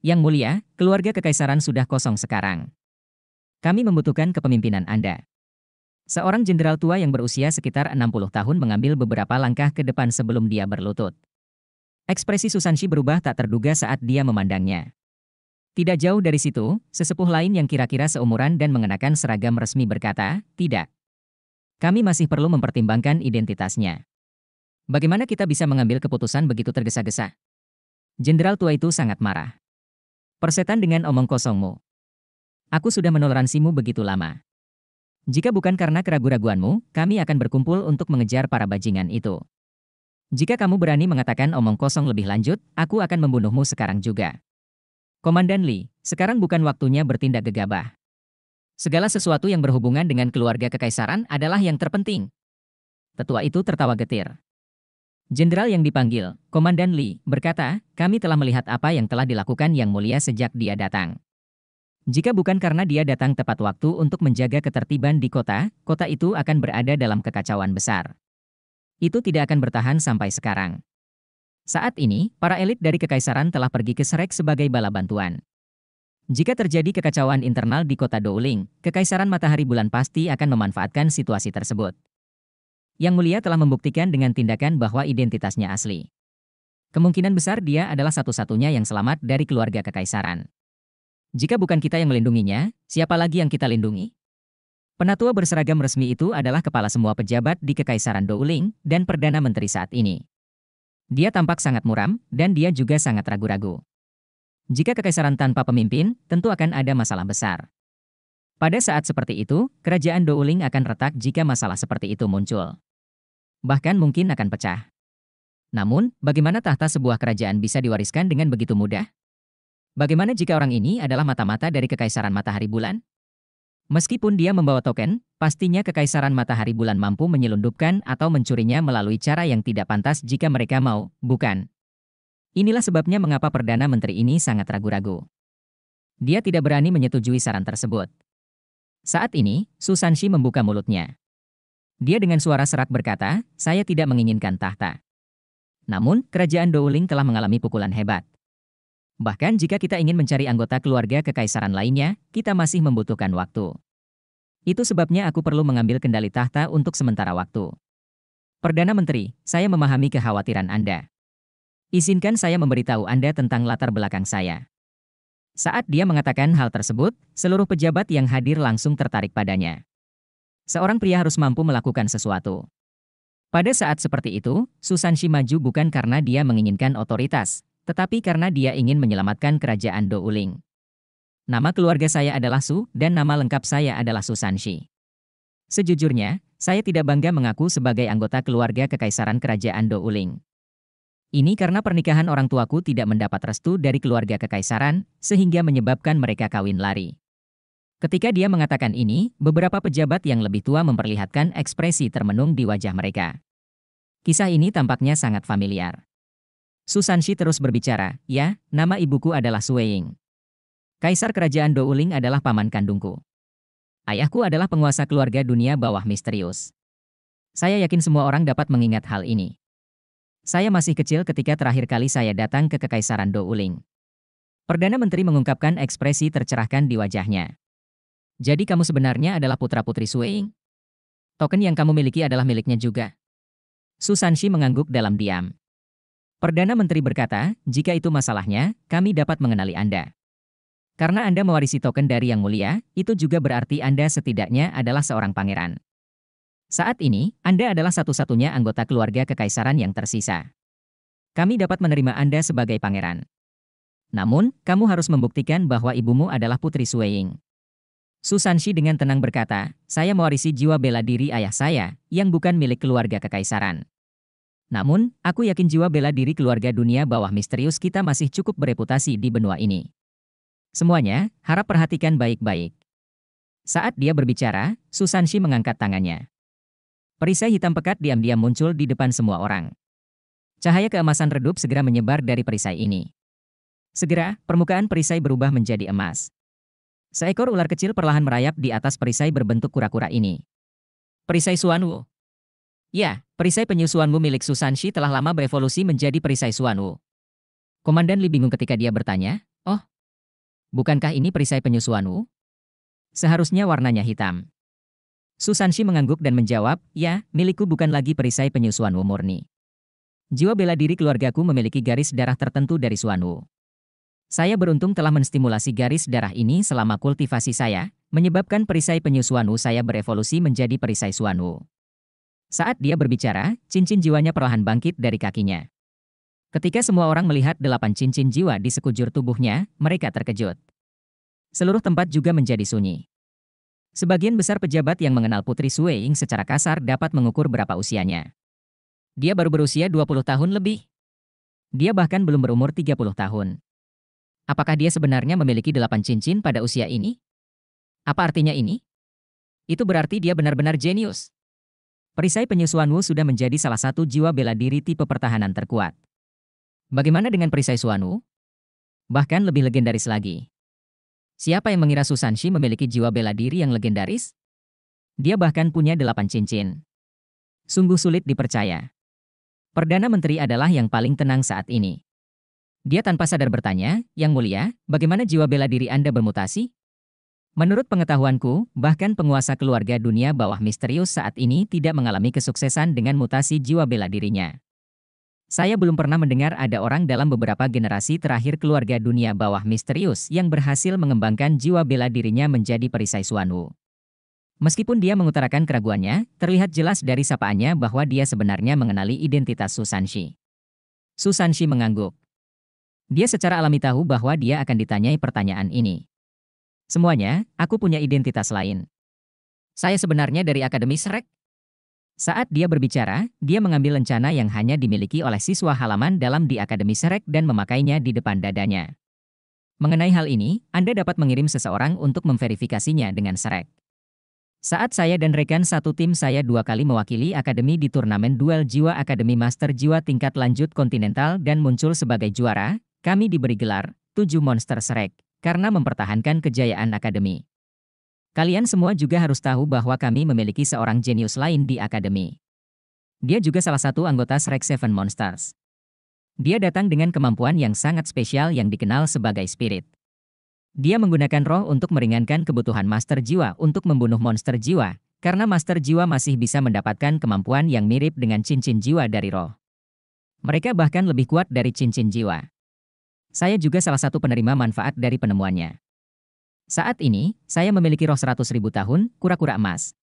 Yang mulia, keluarga kekaisaran sudah kosong sekarang. Kami membutuhkan kepemimpinan Anda. Seorang jenderal tua yang berusia sekitar 60 tahun mengambil beberapa langkah ke depan sebelum dia berlutut. Ekspresi Susanshi berubah tak terduga saat dia memandangnya. Tidak jauh dari situ, sesepuh lain yang kira-kira seumuran dan mengenakan seragam resmi berkata, tidak. Kami masih perlu mempertimbangkan identitasnya. Bagaimana kita bisa mengambil keputusan begitu tergesa-gesa? Jenderal tua itu sangat marah. Persetan dengan omong kosongmu. Aku sudah menoleransimu begitu lama. Jika bukan karena keraguan-raguanmu, kami akan berkumpul untuk mengejar para bajingan itu. Jika kamu berani mengatakan omong kosong lebih lanjut, aku akan membunuhmu sekarang juga. Komandan Li, sekarang bukan waktunya bertindak gegabah. Segala sesuatu yang berhubungan dengan keluarga kekaisaran adalah yang terpenting. Tetua itu tertawa getir. Jenderal yang dipanggil, Komandan Li, berkata, kami telah melihat apa yang telah dilakukan Yang Mulia sejak dia datang. Jika bukan karena dia datang tepat waktu untuk menjaga ketertiban di kota, kota itu akan berada dalam kekacauan besar. Itu tidak akan bertahan sampai sekarang. Saat ini, para elit dari kekaisaran telah pergi ke Srek sebagai bala bantuan. Jika terjadi kekacauan internal di kota Douling, Kekaisaran Matahari Bulan pasti akan memanfaatkan situasi tersebut. Yang Mulia telah membuktikan dengan tindakan bahwa identitasnya asli. Kemungkinan besar dia adalah satu-satunya yang selamat dari keluarga kekaisaran. Jika bukan kita yang melindunginya, siapa lagi yang kita lindungi? Penatua berseragam resmi itu adalah kepala semua pejabat di Kekaisaran Douling dan Perdana Menteri saat ini. Dia tampak sangat muram, dan dia juga sangat ragu-ragu. Jika kekaisaran tanpa pemimpin, tentu akan ada masalah besar. Pada saat seperti itu, kerajaan Douling akan retak jika masalah seperti itu muncul. Bahkan mungkin akan pecah. Namun, bagaimana tahta sebuah kerajaan bisa diwariskan dengan begitu mudah? Bagaimana jika orang ini adalah mata-mata dari Kekaisaran Matahari Bulan? Meskipun dia membawa token, pastinya Kekaisaran Matahari Bulan mampu menyelundupkan atau mencurinya melalui cara yang tidak pantas jika mereka mau, bukan? Inilah sebabnya mengapa Perdana Menteri ini sangat ragu-ragu. Dia tidak berani menyetujui saran tersebut. Saat ini, Susan Shi membuka mulutnya. Dia dengan suara serak berkata, saya tidak menginginkan tahta. Namun, kerajaan Douling telah mengalami pukulan hebat. Bahkan jika kita ingin mencari anggota keluarga kekaisaran lainnya, kita masih membutuhkan waktu. Itu sebabnya aku perlu mengambil kendali tahta untuk sementara waktu. Perdana Menteri, saya memahami kekhawatiran Anda. Izinkan saya memberitahu Anda tentang latar belakang saya. Saat dia mengatakan hal tersebut, seluruh pejabat yang hadir langsung tertarik padanya. Seorang pria harus mampu melakukan sesuatu. Pada saat seperti itu, Susan maju bukan karena dia menginginkan otoritas, tetapi karena dia ingin menyelamatkan kerajaan Douling. Nama keluarga saya adalah Su, dan nama lengkap saya adalah Su Sanxi. Sejujurnya, saya tidak bangga mengaku sebagai anggota keluarga Kekaisaran Kerajaan Douling. Ini karena pernikahan orang tuaku tidak mendapat restu dari keluarga kekaisaran, sehingga menyebabkan mereka kawin lari. Ketika dia mengatakan ini, beberapa pejabat yang lebih tua memperlihatkan ekspresi termenung di wajah mereka. Kisah ini tampaknya sangat familiar. Susanshi terus berbicara, ya, nama ibuku adalah Sueying. Kaisar Kerajaan Douling adalah paman kandungku. Ayahku adalah penguasa keluarga dunia bawah misterius. Saya yakin semua orang dapat mengingat hal ini. Saya masih kecil ketika terakhir kali saya datang ke Kekaisaran Douling. Perdana Menteri mengungkapkan ekspresi tercerahkan di wajahnya. Jadi kamu sebenarnya adalah putra-putri Sueying? Token yang kamu miliki adalah miliknya juga. Susanshi mengangguk dalam diam. Perdana Menteri berkata, jika itu masalahnya, kami dapat mengenali Anda. Karena Anda mewarisi token dari Yang Mulia, itu juga berarti Anda setidaknya adalah seorang pangeran. Saat ini, Anda adalah satu-satunya anggota keluarga kekaisaran yang tersisa. Kami dapat menerima Anda sebagai pangeran. Namun, kamu harus membuktikan bahwa ibumu adalah putri Sueying. Susanshi dengan tenang berkata, saya mewarisi jiwa bela diri ayah saya, yang bukan milik keluarga kekaisaran. Namun, aku yakin jiwa bela diri keluarga dunia bawah misterius kita masih cukup bereputasi di benua ini. Semuanya, harap perhatikan baik-baik. Saat dia berbicara, Susan Shi mengangkat tangannya. Perisai hitam pekat diam-diam muncul di depan semua orang. Cahaya keemasan redup segera menyebar dari perisai ini. Segera, permukaan perisai berubah menjadi emas. Seekor ular kecil perlahan merayap di atas perisai berbentuk kura-kura ini. Perisai Suanwu. Ya, perisai penyusuanmu milik Susanshi telah lama berevolusi menjadi perisai Suanwu. Komandan Li bingung ketika dia bertanya, Oh, bukankah ini perisai penyusuanmu? Seharusnya warnanya hitam. Susanshi mengangguk dan menjawab, Ya, milikku bukan lagi perisai penyusuanmu murni. Jiwa bela diri keluargaku memiliki garis darah tertentu dari Suanwu. Saya beruntung telah menstimulasi garis darah ini selama kultivasi saya, menyebabkan perisai penyusuanmu saya berevolusi menjadi perisai Suanwu. Saat dia berbicara, cincin jiwanya perlahan bangkit dari kakinya. Ketika semua orang melihat delapan cincin jiwa di sekujur tubuhnya, mereka terkejut. Seluruh tempat juga menjadi sunyi. Sebagian besar pejabat yang mengenal Putri Sueing secara kasar dapat mengukur berapa usianya. Dia baru berusia 20 tahun lebih. Dia bahkan belum berumur 30 tahun. Apakah dia sebenarnya memiliki delapan cincin pada usia ini? Apa artinya ini? Itu berarti dia benar-benar jenius perisai penyesuan Wu sudah menjadi salah satu jiwa bela diri tipe pertahanan terkuat. Bagaimana dengan perisai Wu? Bahkan lebih legendaris lagi. Siapa yang mengira Susan Shi memiliki jiwa bela diri yang legendaris? Dia bahkan punya delapan cincin. Sungguh sulit dipercaya. Perdana Menteri adalah yang paling tenang saat ini. Dia tanpa sadar bertanya, Yang Mulia, bagaimana jiwa bela diri Anda bermutasi? Menurut pengetahuanku, bahkan penguasa keluarga dunia bawah misterius saat ini tidak mengalami kesuksesan dengan mutasi jiwa bela dirinya. Saya belum pernah mendengar ada orang dalam beberapa generasi terakhir keluarga dunia bawah misterius yang berhasil mengembangkan jiwa bela dirinya menjadi perisai Suanu. Meskipun dia mengutarakan keraguannya, terlihat jelas dari sapaannya bahwa dia sebenarnya mengenali identitas Susanshi. Susanshi mengangguk. Dia secara alami tahu bahwa dia akan ditanyai pertanyaan ini. Semuanya, aku punya identitas lain. Saya sebenarnya dari Akademi Srek. Saat dia berbicara, dia mengambil lencana yang hanya dimiliki oleh siswa halaman dalam di Akademi Srek dan memakainya di depan dadanya. Mengenai hal ini, Anda dapat mengirim seseorang untuk memverifikasinya dengan Srek. Saat saya dan rekan satu tim saya dua kali mewakili akademi di turnamen duel jiwa Akademi Master Jiwa tingkat lanjut kontinental dan muncul sebagai juara, kami diberi gelar Tujuh Monster Srek karena mempertahankan kejayaan akademi. Kalian semua juga harus tahu bahwa kami memiliki seorang jenius lain di akademi. Dia juga salah satu anggota Shrek Seven Monsters. Dia datang dengan kemampuan yang sangat spesial yang dikenal sebagai spirit. Dia menggunakan roh untuk meringankan kebutuhan master jiwa untuk membunuh monster jiwa, karena master jiwa masih bisa mendapatkan kemampuan yang mirip dengan cincin jiwa dari roh. Mereka bahkan lebih kuat dari cincin jiwa. Saya juga salah satu penerima manfaat dari penemuannya. Saat ini, saya memiliki roh seratus ribu tahun, kura-kura emas.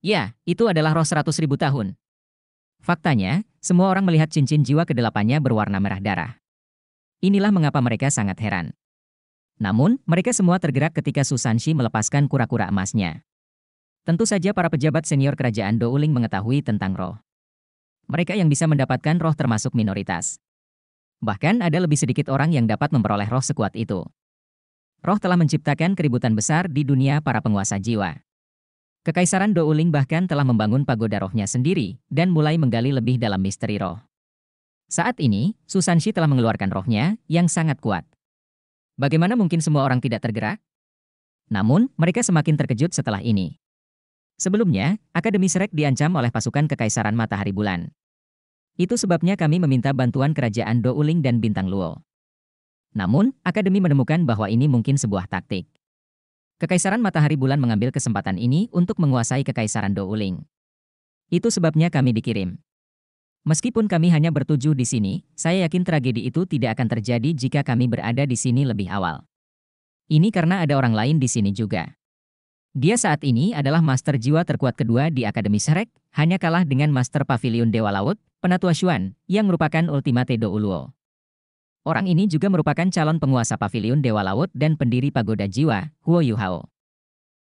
Ya, itu adalah roh seratus ribu tahun. Faktanya, semua orang melihat cincin jiwa kedelapannya berwarna merah darah. Inilah mengapa mereka sangat heran. Namun, mereka semua tergerak ketika Susanshi melepaskan kura-kura emasnya. Tentu saja para pejabat senior kerajaan Douling mengetahui tentang roh. Mereka yang bisa mendapatkan roh termasuk minoritas. Bahkan ada lebih sedikit orang yang dapat memperoleh roh sekuat itu. Roh telah menciptakan keributan besar di dunia para penguasa jiwa. Kekaisaran Douling bahkan telah membangun pagoda rohnya sendiri dan mulai menggali lebih dalam misteri roh. Saat ini, Susan Shi telah mengeluarkan rohnya yang sangat kuat. Bagaimana mungkin semua orang tidak tergerak? Namun, mereka semakin terkejut setelah ini. Sebelumnya, Akademi Shrek diancam oleh pasukan Kekaisaran Matahari Bulan. Itu sebabnya kami meminta bantuan kerajaan Douling dan Bintang Luo. Namun, Akademi menemukan bahwa ini mungkin sebuah taktik. Kekaisaran Matahari Bulan mengambil kesempatan ini untuk menguasai Kekaisaran Douling. Itu sebabnya kami dikirim. Meskipun kami hanya bertujuh di sini, saya yakin tragedi itu tidak akan terjadi jika kami berada di sini lebih awal. Ini karena ada orang lain di sini juga. Dia saat ini adalah master jiwa terkuat kedua di Akademi Shrek, hanya kalah dengan master pavilion Dewa Laut, Penatua Xuan, yang merupakan Ultimate Do Uluo. Orang ini juga merupakan calon penguasa pavilion Dewa Laut dan pendiri Pagoda Jiwa, Huo Yuhao.